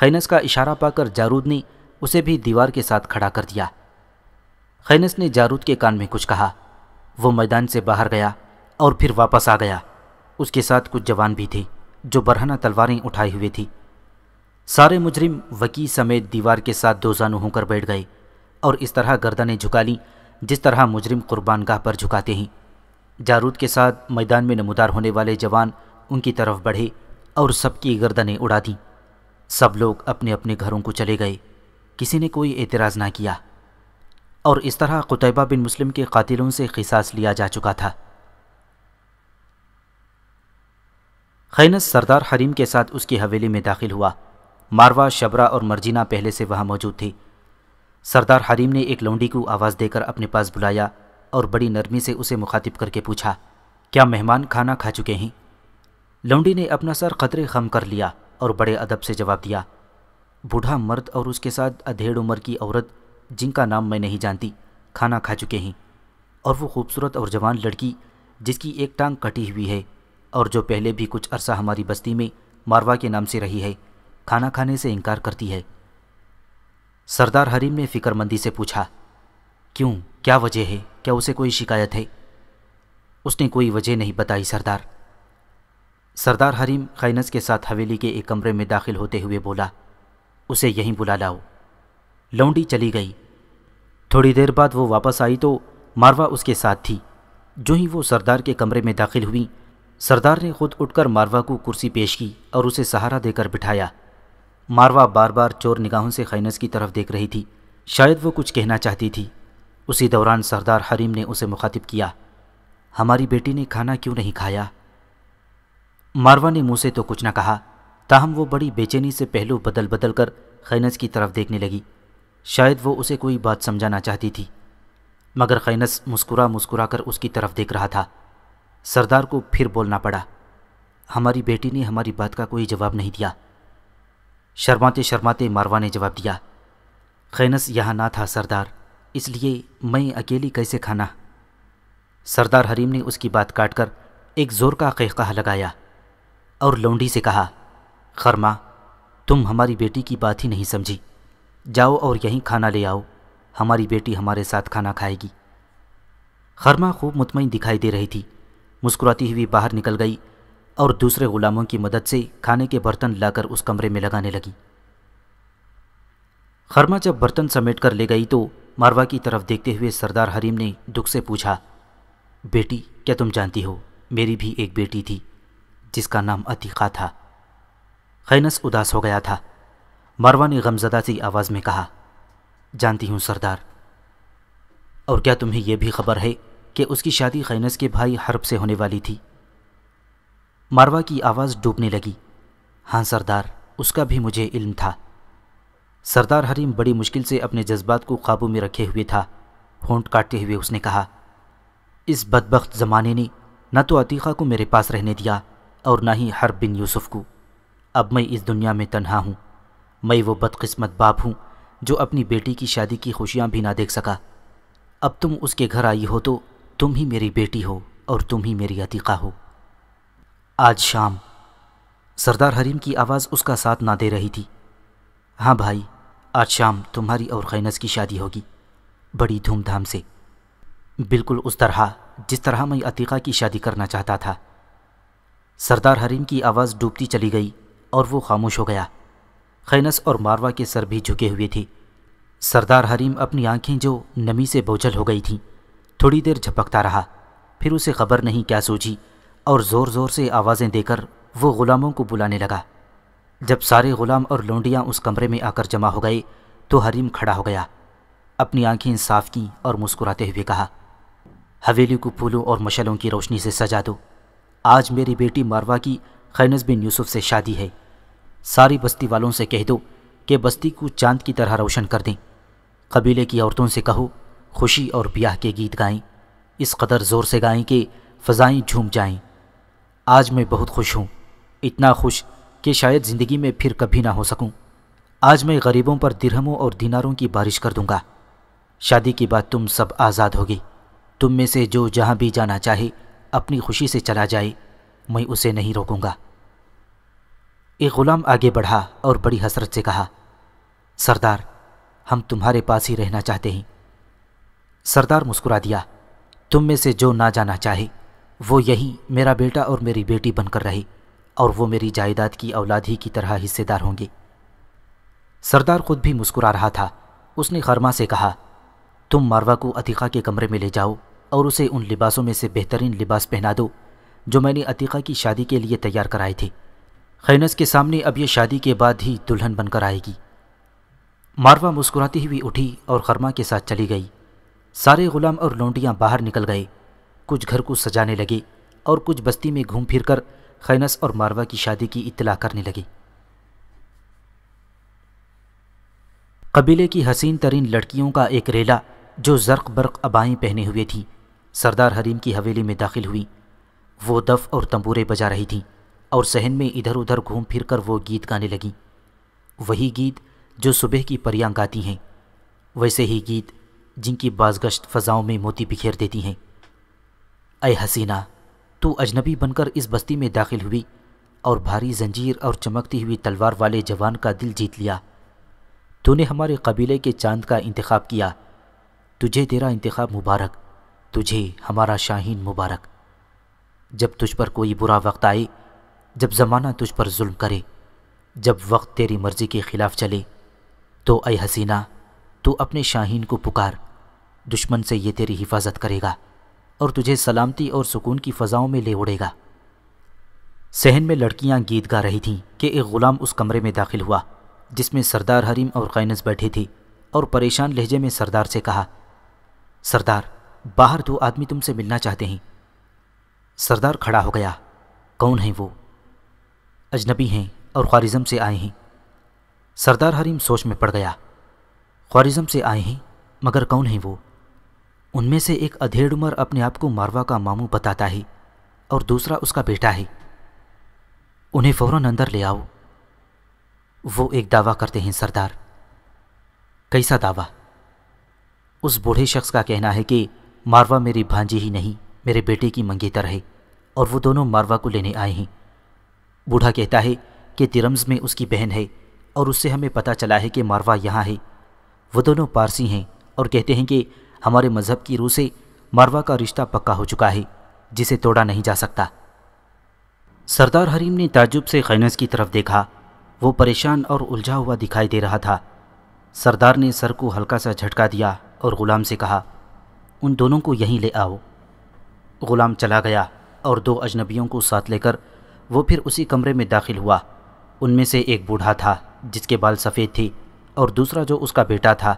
खैनस का इशारा पाकर जारूद ने उसे भी दीवार के साथ खड़ा कर दिया खैनस ने जारूद के कान में कुछ कहा वो मैदान से बाहर गया और फिर वापस आ गया उसके साथ कुछ जवान भी थे जो बरहना तलवारें उठाई हुई थी सारे मुजरिम वकी समेत दीवार के साथ दो जानू होकर बैठ गए और इस तरह गर्दनें झुका लीं जिस तरह मुजरिम कुर्बानगाह पर झुकाते हैं जारूद के साथ मैदान में नमदार होने वाले जवान उनकी तरफ बढ़े और सबकी गर्दनें उड़ा दीं सब लोग अपने अपने घरों को चले गए किसी ने कोई एतराज़ ना किया और इस तरह कुतैबा बिन मुस्लिम के कातिलों से खिसास लिया जा चुका था खैनस सरदार हरीम के साथ उसकी हवेली में दाखिल हुआ मारवा शबरा और मर्जीना पहले से वहाँ मौजूद थी सरदार हरीम ने एक लौंडी को आवाज़ देकर अपने पास बुलाया और बड़ी नरमी से उसे मुखातिब करके पूछा क्या मेहमान खाना खा चुके हैं लौंडी ने अपना सर खतरे खम कर लिया और बड़े अदब से जवाब दिया बूढ़ा मर्द और उसके साथ अधेड़ उम्र की औरत जिनका नाम मैं नहीं जानती खाना खा चुके हैं और वो खूबसूरत और जवान लड़की जिसकी एक टांग कटी हुई है और जो पहले भी कुछ अरसा हमारी बस्ती में मारवा के नाम से रही है खाना खाने से इनकार करती है सरदार हरीम ने फ़िक्रमंदी से पूछा क्यों क्या वजह है क्या उसे कोई शिकायत है उसने कोई वजह नहीं बताई सरदार सरदार हरीम खैनस के साथ हवेली के एक कमरे में दाखिल होते हुए बोला उसे यहीं बुला लाओ लौंडी चली गई थोड़ी देर बाद वो वापस आई तो मारवा उसके साथ थी जो ही वो सरदार के कमरे में दाखिल हुई सरदार ने खुद उठकर मारवा को कुर्सी पेश की और उसे सहारा देकर बिठाया मारवा बार बार चोर निगाहों से खैनस की तरफ देख रही थी शायद वो कुछ कहना चाहती थी उसी दौरान सरदार हरीम ने उसे मुखातिब किया हमारी बेटी ने खाना क्यों नहीं खाया मारवा ने मुँह से तो कुछ ना कहा ताहम वो बड़ी बेचैनी से पहलू बदल बदल कर खैनस की तरफ देखने लगी शायद वो उसे कोई बात समझाना चाहती थी मगर खैनस मुस्कुरा मुस्कुरा कर उसकी तरफ देख रहा था सरदार को फिर बोलना पड़ा हमारी बेटी ने हमारी बात का कोई जवाब नहीं दिया शर्माते शर्माते मारवा ने जवाब दिया खैनस यहाँ ना था सरदार इसलिए मैं अकेली कैसे खाना सरदार हरीम ने उसकी बात काटकर एक ज़ोर का कहकह लगाया और लौंडी से कहा खरमा तुम हमारी बेटी की बात ही नहीं समझी जाओ और यहीं खाना ले आओ हमारी बेटी हमारे साथ खाना खाएगी खरमा खूब मुतमिन दिखाई दे रही थी मुस्कुराती हुई बाहर निकल गई और दूसरे गुलामों की मदद से खाने के बर्तन लाकर उस कमरे में लगाने लगी खरमा जब बर्तन समेट कर ले गई तो मारवा की तरफ देखते हुए सरदार हरीम ने दुख से पूछा बेटी क्या तुम जानती हो मेरी भी एक बेटी थी जिसका नाम अतीका था खैनस उदास हो गया था मारवा ने गमजदा सी आवाज़ में कहा जानती हूँ सरदार और क्या तुम्हें यह भी खबर है कि उसकी शादी खैनस के भाई हर्ब से होने वाली थी मारवा की आवाज़ डूबने लगी हाँ सरदार उसका भी मुझे इल्म था सरदार हरीम बड़ी मुश्किल से अपने जज्बात को काबू में रखे हुए था होंट काटते हुए उसने कहा इस बदबخت ज़माने ने न तो अतीक़ा को मेरे पास रहने दिया और ना ही हर बिन यूसुफ़ को अब मैं इस दुनिया में तन्हा हूँ मैं वो बदकिस्मत बाप हूँ जो अपनी बेटी की शादी की खुशियाँ भी ना देख सका अब तुम उसके घर आई हो तो तुम ही मेरी बेटी हो और तुम ही मेरी अतीका हो आज शाम सरदार हरीम की आवाज़ उसका साथ ना दे रही थी हाँ भाई आज शाम तुम्हारी और खैनस की शादी होगी बड़ी धूमधाम से बिल्कुल उस तरह जिस तरह मैं अतीका की शादी करना चाहता था सरदार हरीम की आवाज़ डूबती चली गई और वो खामोश हो गया खैनस और मारवा के सर भी झुके हुए थे सरदार हरीम अपनी आंखें जो नमी से बोझल हो गई थीं थोड़ी देर झपकता रहा फिर उसे खबर नहीं क्या सूझी और ज़ोर ज़ोर से आवाज़ें देकर वो ग़ुलामों को बुलाने लगा जब सारे ग़ुलाम और लोंडियाँ उस कमरे में आकर जमा हो गए तो हरीम खड़ा हो गया अपनी आंखें साफ की और मुस्कुराते हुए कहा हवेली को फूलों और मशलों की रोशनी से सजा दो आज मेरी बेटी मारवा की खैनस बिन यूसुफ से शादी है सारी बस्ती वालों से कह दो कि बस्ती को चांद की तरह रोशन कर दें कबीले की औरतों से कहो खुशी और ब्याह के गीत गाएं इस कदर ज़ोर से गाएं कि फ़जाएँ झूम जाएं। आज मैं बहुत खुश हूँ इतना खुश कि शायद ज़िंदगी में फिर कभी ना हो सकूँ आज मैं गरीबों पर दिरहमों और दिनारों की बारिश कर दूँगा शादी के बाद तुम सब आज़ाद होगी तुम में से जो जहाँ भी जाना चाहे अपनी खुशी से चला जाए मैं उसे नहीं रोकूँगा एक ग़ुलाम आगे बढ़ा और बड़ी हसरत से कहा सरदार हम तुम्हारे पास ही रहना चाहते हैं सरदार मुस्कुरा दिया तुम में से जो ना जाना चाहे वो यही मेरा बेटा और मेरी बेटी बनकर रहे और वो मेरी जायदाद की औलाद ही की तरह हिस्सेदार होंगे सरदार खुद भी मुस्कुरा रहा था उसने खरमा से कहा तुम मारवा को अतीक़ा के कमरे में ले जाओ और उसे उन लिबासों में से बेहतरीन लिबास पहना दो जो मैंने अतीक़ा की शादी के लिए तैयार कराए थे खैनस के सामने अब ये शादी के बाद ही दुल्हन बनकर आएगी मारवा मुस्कुराती हुई उठी और खरमा के साथ चली गई सारे गुलाम और लौंडियाँ बाहर निकल गए कुछ घर को सजाने लगे और कुछ बस्ती में घूम फिर कर खैनस और मारवा की शादी की इतला करने लगे कबीले की हसीन तरीन लड़कियों का एक रेला जो जर्क बर्क अबाएँ पहने हुए थी सरदार हरीम की हवेली में दाखिल हुई वो दफ और तंबूरे बजा रही थी और सहन में इधर उधर घूम फिर कर वो गीत गाने लगी वही गीत जो सुबह की परियां गाती हैं वैसे ही गीत जिनकी बाजगश्त फ़जाओं में मोती बिखेर देती हैं अय हसीना तू अजनबी बनकर इस बस्ती में दाखिल हुई और भारी जंजीर और चमकती हुई तलवार वाले जवान का दिल जीत लिया तूने हमारे कबीले के चांद का इंतखब किया तुझे तेरा इंतखब मुबारक तुझे हमारा शाहीन मुबारक जब तुझ पर कोई बुरा वक्त आए जब ज़माना तुझ पर जुल्म करे जब वक्त तेरी मर्ज़ी के ख़िलाफ़ चले तो अय हसीना तू अपने शाहीन को पुकार दुश्मन से ये तेरी हिफाजत करेगा और तुझे सलामती और सुकून की फ़ज़ाओं में ले उड़ेगा सहन में लड़कियां गीत गा रही थीं कि एक ग़ुलाम उस कमरे में दाखिल हुआ जिसमें सरदार हरीम और कैनस बैठी थी और परेशान लहजे में सरदार से कहा सरदार बाहर दो आदमी तुमसे मिलना चाहते हैं सरदार खड़ा हो गया कौन है वो अजनबी हैं और ख्वारिज़म से आए हैं सरदार हरीम सोच में पड़ गया ख्वारिज़म से आए हैं मगर कौन है वो उनमें से एक अधेड़ उम्र अपने आप को मारवा का मामू बताता है और दूसरा उसका बेटा है उन्हें फ़ौरन अंदर ले आओ वो एक दावा करते हैं सरदार कैसा दावा उस बूढ़े शख्स का कहना है कि मारवा मेरी भांजी ही नहीं मेरे बेटे की मंगेतर है और वो दोनों मारवा को लेने आए हैं बूढ़ा कहता है कि तिरम्स में उसकी बहन है और उससे हमें पता चला है कि मारवा यहाँ है वो दोनों पारसी हैं और कहते हैं कि हमारे मज़हब की रूह से मरवा का रिश्ता पक्का हो चुका है जिसे तोड़ा नहीं जा सकता सरदार हरीम ने ताजुब से खैनस की तरफ देखा वो परेशान और उलझा हुआ दिखाई दे रहा था सरदार ने सर को हल्का सा झटका दिया और ग़ुलाम से कहा उन दोनों को यहीं ले आओ ग़ुलाम चला गया और दो अजनबियों को साथ लेकर वो फिर उसी कमरे में दाखिल हुआ उनमें से एक बूढ़ा था जिसके बाल सफ़ेद थे और दूसरा जो उसका बेटा था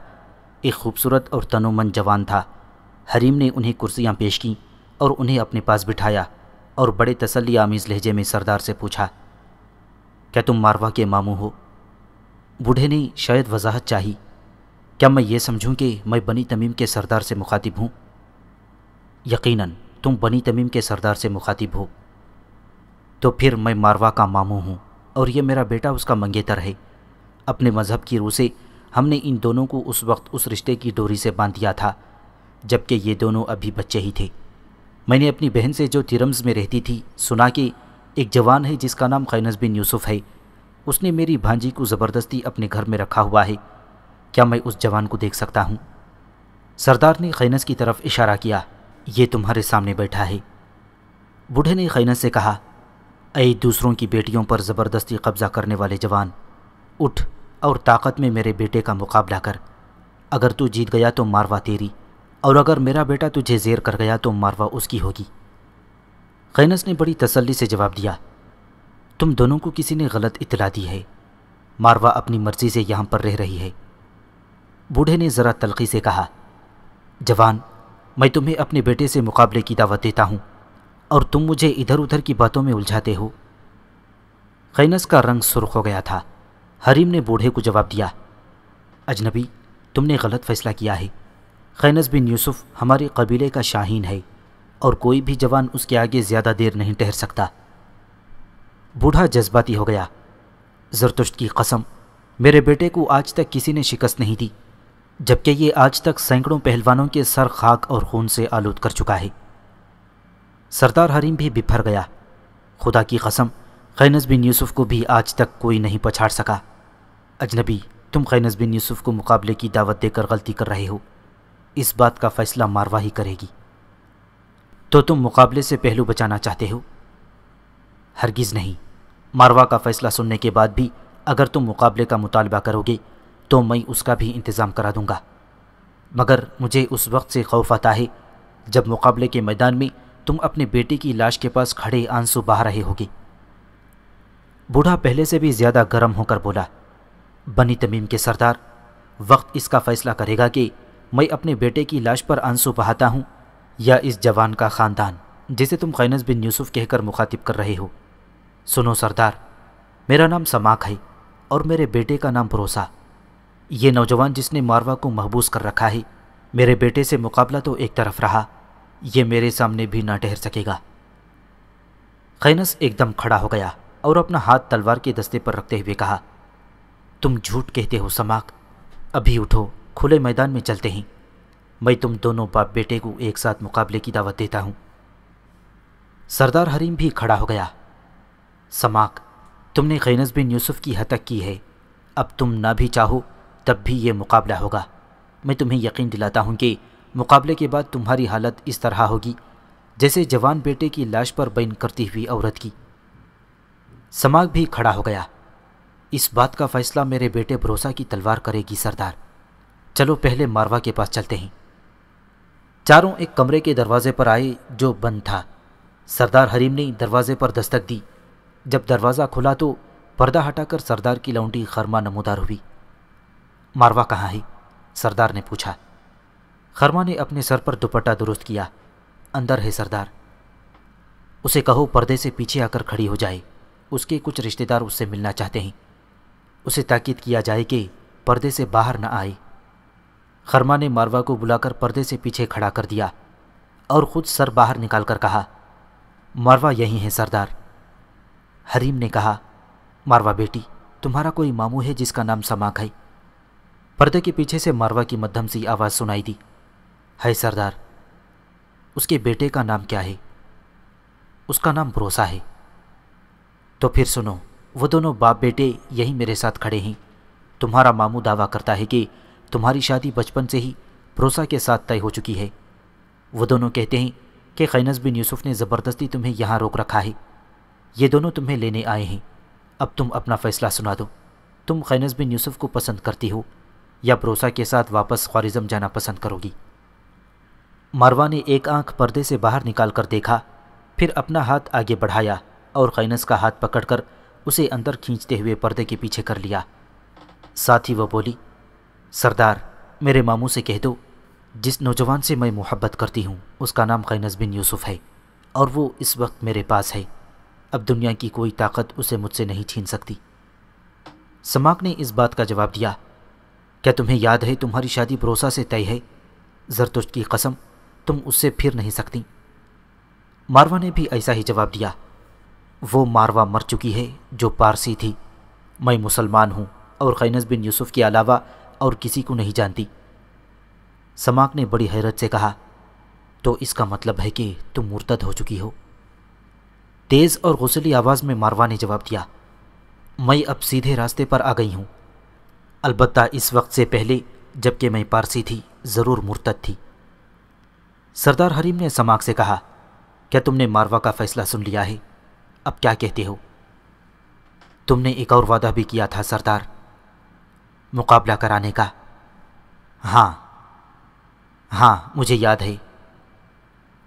एक खूबसूरत और तनोमंद जवान था हरीम ने उन्हें कुर्सियाँ पेश कीं और उन्हें अपने पास बिठाया और बड़े तसली आमीज़ लहजे में सरदार से पूछा क्या तुम मारवा के मामू हो बूढ़े ने शायद वजाहत चाही क्या मैं ये समझूं कि मैं बनी तमीम के सरदार से मुखातिब हूँ यकीनन तुम बनी तमीम के सरदार से मुखातिब हो तो फिर मैं मारवा का मामू हूँ और यह मेरा बेटा उसका मंगेतर है अपने मज़हब की रूह से हमने इन दोनों को उस वक्त उस रिश्ते की डोरी से बांध दिया था जबकि ये दोनों अभी बच्चे ही थे मैंने अपनी बहन से जो तिरम्स में रहती थी सुना कि एक जवान है जिसका नाम खैनस बिन यूसुफ है उसने मेरी भांजी को ज़बरदस्ती अपने घर में रखा हुआ है क्या मैं उस जवान को देख सकता हूँ सरदार ने खैनस की तरफ इशारा किया ये तुम्हारे सामने बैठा है बूढ़े ने खैनस से कहा अय दूसरों की बेटियों पर ज़बरदस्ती कब्ज़ा करने वाले जवान उठ और ताकत में मेरे बेटे का मुकाबला कर अगर तू जीत गया तो मारवा तेरी और अगर मेरा बेटा तुझे जेर कर गया तो मारवा उसकी होगी खैनस ने बड़ी तसल्ली से जवाब दिया तुम दोनों को किसी ने गलत इतला दी है मारवा अपनी मर्जी से यहाँ पर रह रही है बूढ़े ने ज़रा तलखी से कहा जवान मैं तुम्हें अपने बेटे से मुकाबले की दावत देता हूँ और तुम मुझे इधर उधर की बातों में उलझाते हो खैनस का रंग सुर्ख हो गया था हरीम ने बूढ़े को जवाब दिया अजनबी तुमने गलत फ़ैसला किया है खैनस बिन यूसुफ हमारे कबीले का शाहीन है और कोई भी जवान उसके आगे ज़्यादा देर नहीं ठहर सकता बूढ़ा जज्बाती हो गया जरतुश्त की कसम मेरे बेटे को आज तक किसी ने शिकस्त नहीं दी जबकि ये आज तक सैकड़ों पहलवानों के सर खाक और खून से आलूद कर चुका है सरदार हरीम भी बिफर गया खुदा की कसम खैनस बिन यूसुफ को भी आज तक कोई नहीं पछाड़ सका अजनबी तुम खैनस बिन यूसुफ को मुकाबले की दावत देकर गलती कर रहे हो इस बात का फैसला मारवा ही करेगी तो तुम मुकाबले से पहलू बचाना चाहते हो हरगिज़ नहीं मारवा का फ़ैसला सुनने के बाद भी अगर तुम मुकाबले का मुतालबा करोगे तो मैं उसका भी इंतज़ाम करा दूँगा मगर मुझे उस वक्त से खौफ आता है जब मुकाबले के मैदान में तुम अपने बेटे की लाश के पास खड़े आंसू बहा रहे होगे बूढ़ा पहले से भी ज़्यादा गर्म होकर बोला बनी तमीम के सरदार वक्त इसका फ़ैसला करेगा कि मैं अपने बेटे की लाश पर आंसू बहाता हूँ या इस जवान का ख़ानदान जिसे तुम खैनस बिन यूसुफ कहकर मुखातिब कर रहे हो सुनो सरदार मेरा नाम समाक है और मेरे बेटे का नाम भरोसा ये नौजवान जिसने मारवा को महबूस कर रखा है मेरे बेटे से मुकाबला तो एक तरफ रहा यह मेरे सामने भी ना ठहर सकेगा खैनस एकदम खड़ा हो गया और अपना हाथ तलवार के दस्ते पर रखते हुए कहा तुम झूठ कहते हो समाक अभी उठो खुले मैदान में चलते हैं मैं तुम दोनों बाप बेटे को एक साथ मुकाबले की दावत देता हूं सरदार हरीम भी खड़ा हो गया समाक तुमने खैनस बिन यूसुफ की हतक की है अब तुम ना भी चाहो तब भी ये मुकाबला होगा मैं तुम्हें यकीन दिलाता हूं कि मुकाबले के बाद तुम्हारी हालत इस तरह होगी जैसे जवान बेटे की लाश पर बैन करती हुई औरत की समाग भी खड़ा हो गया इस बात का फैसला मेरे बेटे भरोसा की तलवार करेगी सरदार चलो पहले मारवा के पास चलते हैं चारों एक कमरे के दरवाजे पर आए जो बंद था सरदार हरीम ने दरवाजे पर दस्तक दी जब दरवाज़ा खुला तो पर्दा हटाकर सरदार की लौंडी खरमा नमोदार हुई मारवा कहाँ है सरदार ने पूछा खरमा ने अपने सर पर दुपट्टा दुरुस्त किया अंदर है सरदार उसे कहो पर्दे से पीछे आकर खड़ी हो जाए उसके कुछ रिश्तेदार उससे मिलना चाहते हैं उसे ताकीद किया जाए कि पर्दे से बाहर न आए खरमा ने मारवा को बुलाकर पर्दे से पीछे खड़ा कर दिया और खुद सर बाहर निकाल कर कहा मारवा यही है सरदार हरीम ने कहा मारवा बेटी तुम्हारा कोई मामू है जिसका नाम समाक है पर्दे के पीछे से मारवा की मध्यम सी आवाज़ सुनाई दी है सरदार उसके बेटे का नाम क्या है उसका नाम भरोसा है तो फिर सुनो वो दोनों बाप बेटे यही मेरे साथ खड़े हैं तुम्हारा मामू दावा करता है कि तुम्हारी शादी बचपन से ही भरोसा के साथ तय हो चुकी है वो दोनों कहते हैं कि खैनस बिन यूसुफ ने ज़बरदस्ती तुम्हें यहाँ रोक रखा है ये दोनों तुम्हें लेने आए हैं अब तुम अपना फ़ैसला सुना दो तुम खैनस बिन यूसुफ को पसंद करती हो या भरोसा के साथ वापस ख्वारिज़म जाना पसंद करोगी मरवा ने एक आंख पर्दे से बाहर निकाल कर देखा फिर अपना हाथ आगे बढ़ाया और कैनस का हाथ पकड़कर उसे अंदर खींचते हुए पर्दे के पीछे कर लिया साथ ही वह बोली सरदार मेरे मामू से कह दो जिस नौजवान से मैं मोहब्बत करती हूँ उसका नाम कैनस बिन यूसुफ है और वो इस वक्त मेरे पास है अब दुनिया की कोई ताकत उसे मुझसे नहीं छीन सकती समाक ने इस बात का जवाब दिया क्या तुम्हें याद है तुम्हारी शादी भरोसा से तय है जरतुश की कसम तुम उससे फिर नहीं सकती मारवा ने भी ऐसा ही जवाब दिया वो मारवा मर चुकी है जो पारसी थी मैं मुसलमान हूँ और खैनस बिन यूसुफ के अलावा और किसी को नहीं जानती समाक ने बड़ी हैरत से कहा तो इसका मतलब है कि तुम मुर्तद हो चुकी हो तेज़ और गुसली आवाज़ में मारवा ने जवाब दिया मैं अब सीधे रास्ते पर आ गई हूँ अलबत् इस वक्त से पहले जबकि मैं पारसी थी ज़रूर मुर्तद थी सरदार हरीम ने समाक से कहा क्या तुमने मारवा का फ़ैसला सुन लिया है अब क्या कहते हो तुमने एक और वादा भी किया था सरदार मुकाबला कराने का हाँ हाँ मुझे याद है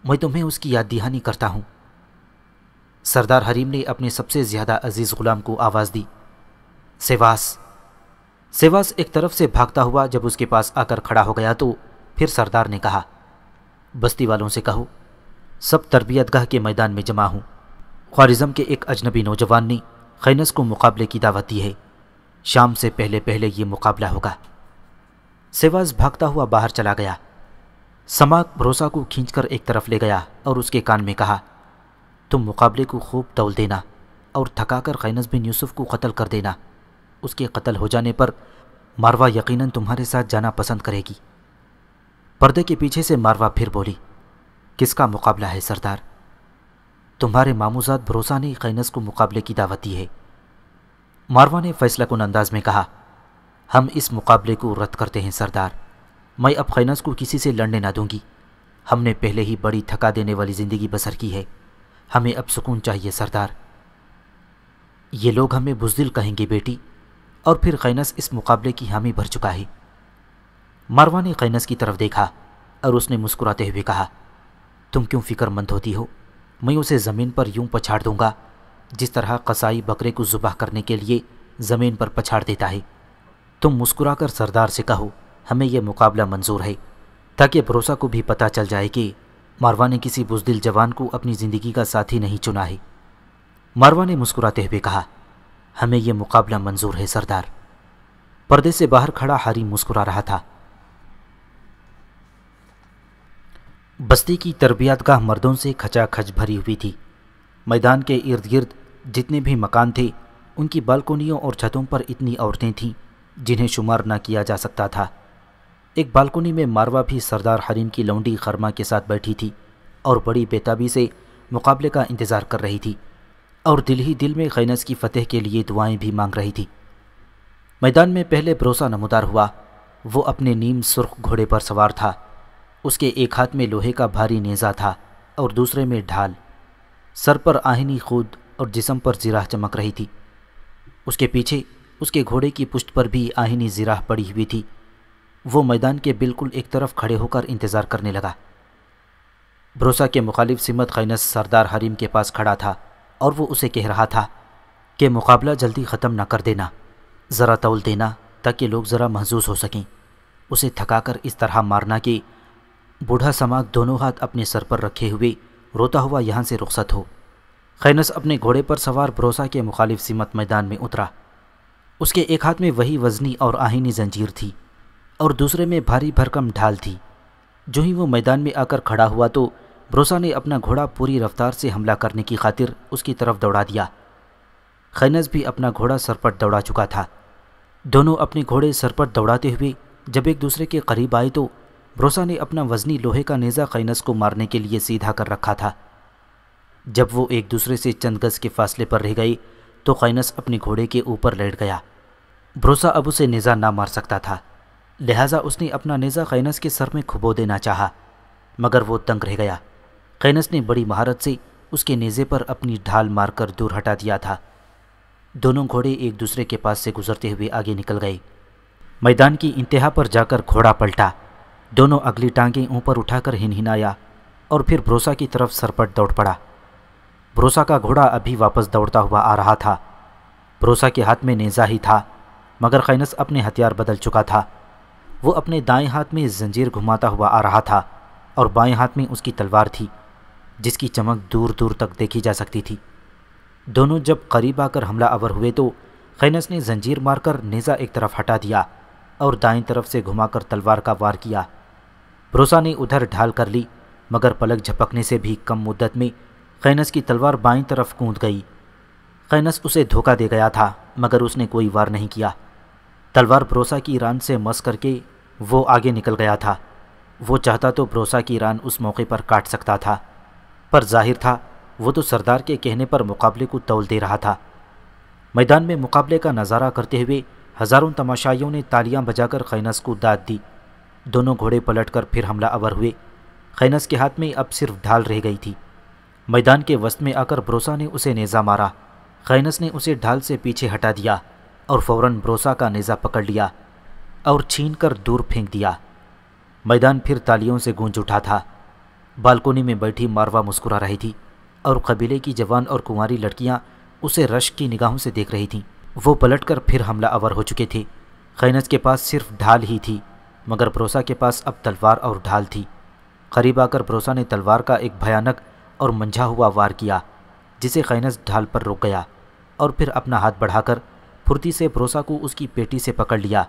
मैं तुम्हें उसकी याद दिहानी करता हूँ सरदार हरीम ने अपने सबसे ज़्यादा अजीज़ ग़ुलाम को आवाज़ दी सेवास सेवास एक तरफ से भागता हुआ जब उसके पास आकर खड़ा हो गया तो फिर सरदार ने कहा बस्ती वालों से कहो सब तरबियत गाह के मैदान में जमा हूँ ख्वारिज़म के एक अजनबी नौजवान ने खैनस को मुकाबले की दावत दी है शाम से पहले पहले ये मुकाबला होगा सेवाज भागता हुआ बाहर चला गया समाक भरोसा को खींचकर एक तरफ ले गया और उसके कान में कहा तुम मुकाबले को खूब तौल देना और थकाकर खैनस बिन यूसुफ को कत्ल कर देना उसके कत्ल हो जाने पर मारवा यकीनन तुम्हारे साथ जाना पसंद करेगी पर्दे के पीछे से मारवा फिर बोली किसका मुकाबला है सरदार तुम्हारे मामूजात भरोसा ने कैनस को मुकाबले की दावत दी है मारवा ने फैसला कन अंदाज में कहा हम इस मुकाबले को रद्द करते हैं सरदार मैं अब खैनस को किसी से लड़ने ना दूंगी हमने पहले ही बड़ी थका देने वाली ज़िंदगी बसर की है हमें अब सुकून चाहिए सरदार ये लोग हमें बुजदिल कहेंगे बेटी और फिर खैनस इस मुकाबले की हामी भर चुका है मारवा ने खैनस की तरफ देखा और उसने मुस्कुराते हुए कहा तुम क्यों फिक्रमंद होती हो मैं उसे ज़मीन पर यूं पछाड़ दूंगा जिस तरह कसाई बकरे को जुबाह करने के लिए ज़मीन पर पछाड़ देता है तुम मुस्कुराकर सरदार से कहो हमें यह मुकाबला मंजूर है ताकि भरोसा को भी पता चल जाए कि मारवा ने किसी बुजदिल जवान को अपनी ज़िंदगी का साथी नहीं चुना है मारवा ने मुस्कुराते हुए कहा हमें यह मुकाबला मंजूर है सरदार पर्दे से बाहर खड़ा हरी मुस्कुरा रहा था बस्ती की तरबियत गाह मर्दों से खचा खच भरी हुई थी मैदान के इर्द गिर्द जितने भी मकान थे उनकी बालकोनियों और छतों पर इतनी औरतें थीं जिन्हें शुमार न किया जा सकता था एक बालकोनी में मारवा भी सरदार हरीम की लौंडी खरमा के साथ बैठी थी और बड़ी बेताबी से मुकाबले का इंतज़ार कर रही थी और दिल ही दिल में खैनस की फतेह के लिए दुआएं भी मांग रही थी मैदान में पहले भरोसा नमदार हुआ वो अपने नीम सुर्ख घोड़े पर सवार था उसके एक हाथ में लोहे का भारी नेज़ा था और दूसरे में ढाल सर पर आहिनी खूद और जिसम पर जिराह चमक रही थी उसके पीछे उसके घोड़े की पुष्ट पर भी आहनी जिराह पड़ी हुई थी वो मैदान के बिल्कुल एक तरफ खड़े होकर इंतज़ार करने लगा भरोसा के मुखालिफ सिमत खैनस सरदार हरीम के पास खड़ा था और वो उसे कह रहा था कि मुकाबला जल्दी ख़त्म ना कर देना ज़रा तौल देना ताकि लोग ज़रा महजूस हो सकें उसे थकाकर इस तरह मारना कि बूढ़ा समाग दोनों हाथ अपने सर पर रखे हुए रोता हुआ यहाँ से रुखसत हो खैनस अपने घोड़े पर सवार भरोसा के मुखालिफ सीमत मैदान में उतरा उसके एक हाथ में वही वजनी और आहिनी जंजीर थी और दूसरे में भारी भरकम ढाल थी जो ही वो मैदान में आकर खड़ा हुआ तो भरोसा ने अपना घोड़ा पूरी रफ्तार से हमला करने की खातिर उसकी तरफ दौड़ा दिया खैनस भी अपना घोड़ा सरपट दौड़ा चुका था दोनों अपने घोड़े सरपट दौड़ाते हुए जब एक दूसरे के करीब आए तो रोसा ने अपना वजनी लोहे का नेज़ा कैनस को मारने के लिए सीधा कर रखा था जब वो एक दूसरे से चंद गज के फासले पर रह गई तो कैनस अपने घोड़े के ऊपर लेट गया भरोसा अब उसे नेज़ा ना मार सकता था लिहाजा उसने अपना नेज़ा कैनस के सर में खुबो देना चाहा मगर वो तंग रह गया कैनस ने बड़ी महारत से उसके नेज़े पर अपनी ढाल मारकर दूर हटा दिया था दोनों घोड़े एक दूसरे के पास से गुजरते हुए आगे निकल गए मैदान की इंतहा पर जाकर घोड़ा पलटा दोनों अगली टांगें ऊपर उठाकर हिनहिनाया और फिर भरोसा की तरफ सरपट दौड़ पड़ा भरोसा का घोड़ा अभी वापस दौड़ता हुआ आ रहा था भरोसा के हाथ में नेजा ही था मगर खैनस अपने हथियार बदल चुका था वो अपने दाएं हाथ में जंजीर घुमाता हुआ आ रहा था और बाएं हाथ में उसकी तलवार थी जिसकी चमक दूर दूर तक देखी जा सकती थी दोनों जब करीब आकर हमला अवर हुए तो खैनस ने जंजीर मारकर नेज़ा एक तरफ हटा दिया और दाएं तरफ से घुमाकर तलवार का वार किया भरोसा ने उधर ढाल कर ली मगर पलक झपकने से भी कम मुद्दत में खैनस की तलवार बाईं तरफ कूद गई खैनस उसे धोखा दे गया था मगर उसने कोई वार नहीं किया तलवार भरोसा की रान से मस करके वो आगे निकल गया था वो चाहता तो भरोसा की रान उस मौके पर काट सकता था पर जाहिर था वो तो सरदार के कहने पर मुकाबले को तौल दे रहा था मैदान में मुकाबले का नज़ारा करते हुए हज़ारों तमाशाइयों ने तालियां बजाकर खैनस को दाद दी दोनों घोड़े पलटकर फिर हमला अवर हुए खैनस के हाथ में अब सिर्फ ढाल रह गई थी मैदान के वस्त में आकर ब्रोसा ने उसे नेज़ा मारा खैनस ने उसे ढाल से पीछे हटा दिया और फौरन ब्रोसा का नेज़ा पकड़ लिया और छीन कर दूर फेंक दिया मैदान फिर तालियों से गूंज उठा था बालकोनी में बैठी मारवा मुस्कुरा रही थी और कबीले की जवान और कुंवारी लड़कियां उसे रश की निगाहों से देख रही थीं वो पलटकर फिर हमला अवर हो चुके थे खैनस के पास सिर्फ ढाल ही थी मगर भरोसा के पास अब तलवार और ढाल थी करीब आकर भरोसा ने तलवार का एक भयानक और मंझा हुआ वार किया जिसे खैनस ढाल पर रुक गया और फिर अपना हाथ बढ़ाकर फुर्ती से भरोसा को उसकी पेटी से पकड़ लिया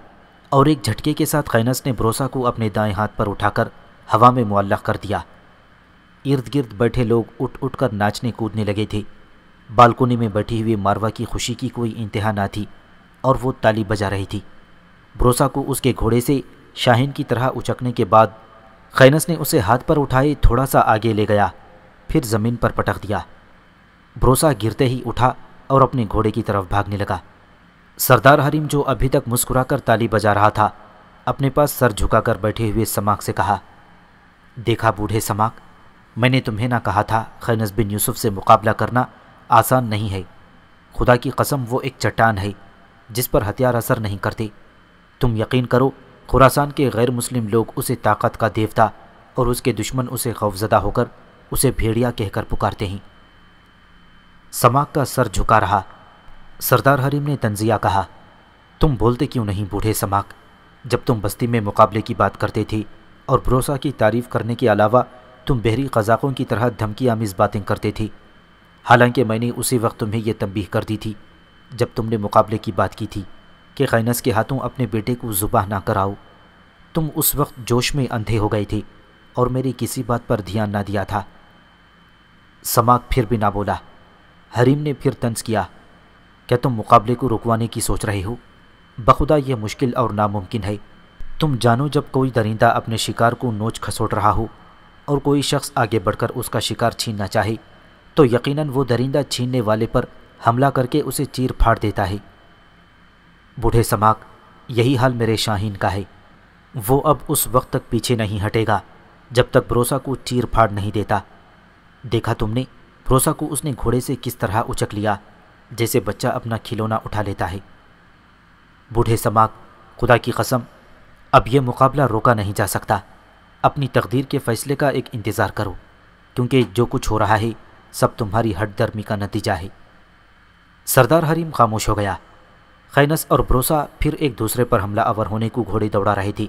और एक झटके के साथ खैनस ने भरोसा को अपने दाएं हाथ पर उठाकर हवा में मुअल्ला कर दिया इर्द गिर्द बैठे लोग उठ उठ कर नाचने कूदने लगे थे बालकोनी में बैठी हुई मारवा की खुशी की कोई इंतहा ना थी और वो ताली बजा रही थी भरोसा को उसके घोड़े से शाहीन की तरह उचकने के बाद खैनस ने उसे हाथ पर उठाए थोड़ा सा आगे ले गया फिर ज़मीन पर पटक दिया भरोसा गिरते ही उठा और अपने घोड़े की तरफ भागने लगा सरदार हरीम जो अभी तक मुस्कुराकर ताली बजा रहा था अपने पास सर झुकाकर बैठे हुए समाक से कहा देखा बूढ़े समाक मैंने तुम्हें ना कहा था खैनस बिन यूसुफ से मुकाबला करना आसान नहीं है खुदा की कसम वो एक चट्टान है जिस पर हथियार असर नहीं करते तुम यकीन करो खुरासान के गैर मुस्लिम लोग उसे ताकत का देवता और उसके दुश्मन उसे खौफजदा होकर उसे भेड़िया कहकर पुकारते हैं समाक का सर झुका रहा सरदार हरीम ने तंजिया कहा तुम बोलते क्यों नहीं बूढ़े समाक जब तुम बस्ती में मुकाबले की बात करते थे और भरोसा की तारीफ करने के अलावा तुम बहरी कजाकों की तरह धमकी आमिज बातें करते थे हालांकि मैंने उसी वक्त तुम्हें यह तंबीह कर दी थी जब तुमने मुकाबले की बात की थी कि खैनस के हाथों अपने बेटे को जुबा ना कराओ तुम उस वक्त जोश में अंधे हो गई थी और मेरी किसी बात पर ध्यान ना दिया था समाक फिर भी ना बोला हरीम ने फिर तंज किया क्या तुम मुकाबले को रुकवाने की सोच रहे हो बखुदा यह मुश्किल और नामुमकिन है तुम जानो जब कोई दरिंदा अपने शिकार को नोच खसोट रहा हो और कोई शख्स आगे बढ़कर उसका शिकार छीनना चाहे तो यकीनन वो दरिंदा छीनने वाले पर हमला करके उसे चीर फाड़ देता है बूढ़े समाक यही हाल मेरे शाहीन का है वो अब उस वक्त तक पीछे नहीं हटेगा जब तक भरोसा को चीर फाड़ नहीं देता देखा तुमने भरोसा को उसने घोड़े से किस तरह उचक लिया जैसे बच्चा अपना खिलौना उठा लेता है बूढ़े समाक खुदा की कसम अब यह मुकाबला रोका नहीं जा सकता अपनी तकदीर के फैसले का एक इंतज़ार करो क्योंकि जो कुछ हो रहा है सब तुम्हारी हट दर्मी का नतीजा है सरदार हरीम खामोश हो गया खैनस और ब्रोसा फिर एक दूसरे पर हमला अवर होने को घोड़े दौड़ा रही थी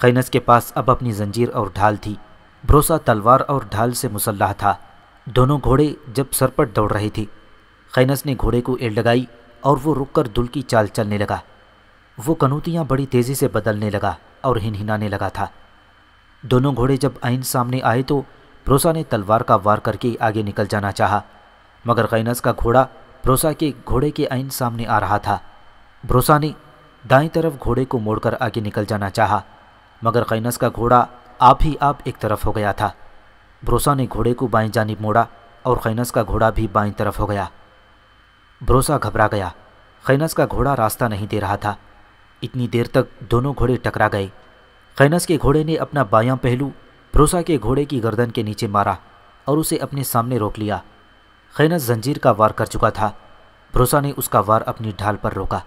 खैनस के पास अब अपनी जंजीर और ढाल थी ब्रोसा तलवार और ढाल से मुसल्ला था दोनों घोड़े जब सरपट दौड़ रही थी खैनस ने घोड़े को एड़ लगाई और वो रुककर दुल की चाल चलने लगा वो कनूतियाँ बड़ी तेज़ी से बदलने लगा और हिनहिनाने लगा था दोनों घोड़े जब आइन सामने आए तो ब्रोसा ने तलवार का वार करके आगे निकल जाना चाहा मगर खैनस का घोड़ा ब्रोसा के घोड़े के आइन सामने आ रहा था भरोसा ने दाई तरफ घोड़े को मोड़कर आगे निकल जाना चाहा मगर कैनस का घोड़ा आप ही आप एक तरफ हो गया था भरोसा ने घोड़े को बाई जानिब मोड़ा और खैनस का घोड़ा भी बाई तरफ हो गया भरोसा घबरा गया खैनस का घोड़ा रास्ता नहीं दे रहा था इतनी देर तक दोनों घोड़े टकरा गए खैनस के घोड़े ने अपना बायां पहलू भरोसा के घोड़े की गर्दन के नीचे मारा और उसे अपने सामने रोक लिया खैनस जंजीर का वार कर चुका था भरोसा ने उसका वार अपनी ढाल पर रोका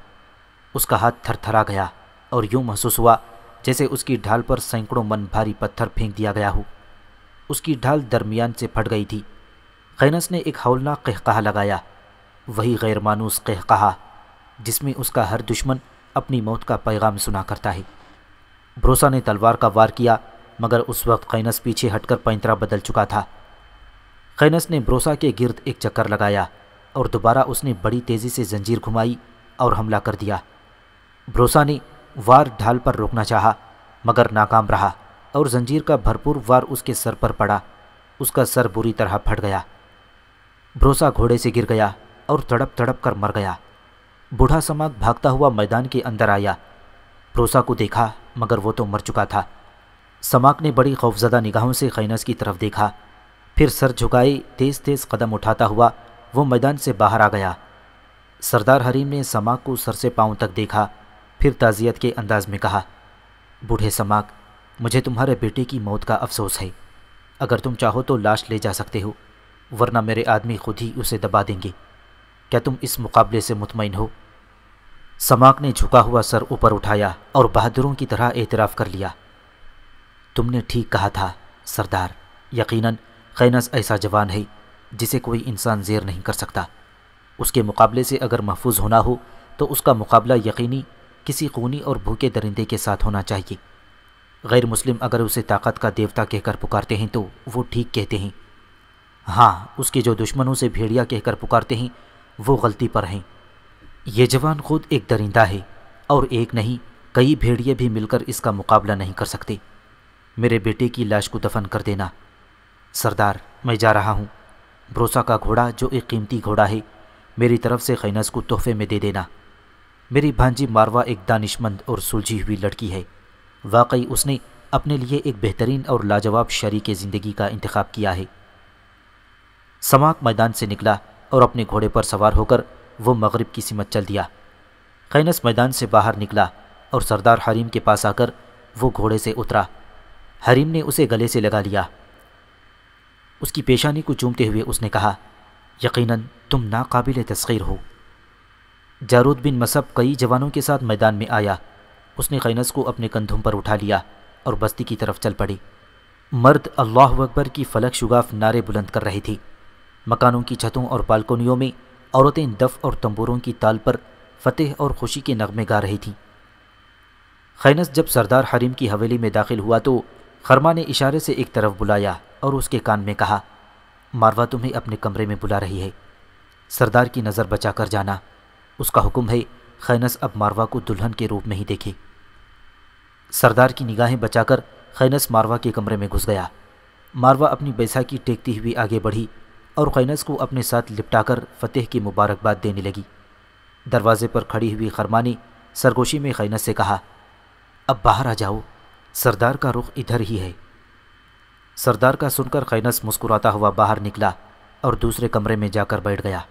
उसका हाथ थरथरा गया और यूं महसूस हुआ जैसे उसकी ढाल पर सैकड़ों मन भारी पत्थर फेंक दिया गया हो उसकी ढाल दरमियान से फट गई थी खैनस ने एक हौलनाक कहकहा लगाया वही गैरमानूस कहकहा जिसमें उसका हर दुश्मन अपनी मौत का पैगाम सुना करता है भरोसा ने तलवार का वार किया मगर उस वक्त खैनस पीछे हटकर पैंतरा बदल चुका था खैनस ने भरोसा के गिर्द एक चक्कर लगाया और दोबारा उसने बड़ी तेज़ी से जंजीर घुमाई और हमला कर दिया भरोसा ने वार ढाल पर रोकना चाहा मगर नाकाम रहा और जंजीर का भरपूर वार उसके सर पर पड़ा उसका सर बुरी तरह फट गया भरोसा घोड़े से गिर गया और तड़प तड़प कर मर गया बूढ़ा समाग भागता हुआ मैदान के अंदर आया भरोसा को देखा मगर वो तो मर चुका था समाक ने बड़ी खौफजदा निगाहों से खैनस की तरफ देखा फिर सर झुकाए तेज़ तेज़ कदम उठाता हुआ वो मैदान से बाहर आ गया सरदार हरीम ने समाक को सर से पाँव तक देखा फिर ताज़ियत के अंदाज में कहा बूढ़े समाक मुझे तुम्हारे बेटे की मौत का अफसोस है अगर तुम चाहो तो लाश ले जा सकते हो वरना मेरे आदमी खुद ही उसे दबा देंगे क्या तुम इस मुकाबले से मुतमिन हो समाक ने झुका हुआ सर ऊपर उठाया और बहादुरों की तरह एतराफ़ कर लिया तुमने ठीक कहा था सरदार यकीनन खैनस ऐसा जवान है जिसे कोई इंसान जेर नहीं कर सकता उसके मुकाबले से अगर महफूज होना हो तो उसका मुकाबला यकीनी किसी खूनी और भूखे दरिंदे के साथ होना चाहिए गैर मुस्लिम अगर उसे ताकत का देवता कहकर पुकारते हैं तो वो ठीक कहते हैं हाँ उसके जो दुश्मनों से भेड़िया कहकर पुकारते हैं वो गलती पर हैं ये जवान खुद एक दरिंदा है और एक नहीं कई भेड़िए भी मिलकर इसका मुकाबला नहीं कर सकते मेरे बेटे की लाश को दफन कर देना सरदार मैं जा रहा हूँ भरोसा का घोड़ा जो एक कीमती घोड़ा है मेरी तरफ से खैनस को तोहफे में दे देना मेरी भांजी मारवा एक दानिशमंद और सुलझी हुई लड़की है वाकई उसने अपने लिए एक बेहतरीन और लाजवाब शरीक ज़िंदगी का इंतखब किया है समाक मैदान से निकला और अपने घोड़े पर सवार होकर वो मगरब की सिमत चल दिया कैनस मैदान से बाहर निकला और सरदार हरीम के पास आकर वो घोड़े से उतरा हरीम ने उसे गले से लगा लिया उसकी पेशानी को चूमते हुए उसने कहा यकीनन तुम नाकाबिल तस्खीर हो जारूद बिन मसब कई जवानों के साथ मैदान में आया उसने खैनस को अपने कंधों पर उठा लिया और बस्ती की तरफ चल पड़ी मर्द अल्लाह अकबर की फलक शुगाफ नारे बुलंद कर रही थी मकानों की छतों और बालकोनियों में औरतें दफ और तंबूरों की ताल पर फतेह और खुशी के नगमे गा रही थीं खैनस जब सरदार हरीम की हवेली में दाखिल हुआ तो खरमा ने इशारे से एक तरफ बुलाया और उसके कान में कहा मारवा तुम्हें अपने कमरे में बुला रही है सरदार की नज़र बचा कर जाना उसका हुक्म है खैनस अब मारवा को दुल्हन के रूप में ही देखे सरदार की निगाहें बचाकर खैनस मारवा के कमरे में घुस गया मारवा अपनी बैसाखी टेकती हुई आगे बढ़ी और खैनस को अपने साथ लिपटाकर फतेह की मुबारकबाद देने लगी दरवाजे पर खड़ी हुई खरमानी सरगोशी में खैनस से कहा अब बाहर आ जाओ सरदार का रुख इधर ही है सरदार का सुनकर खैनस मुस्कुराता हुआ बाहर निकला और दूसरे कमरे में जाकर बैठ गया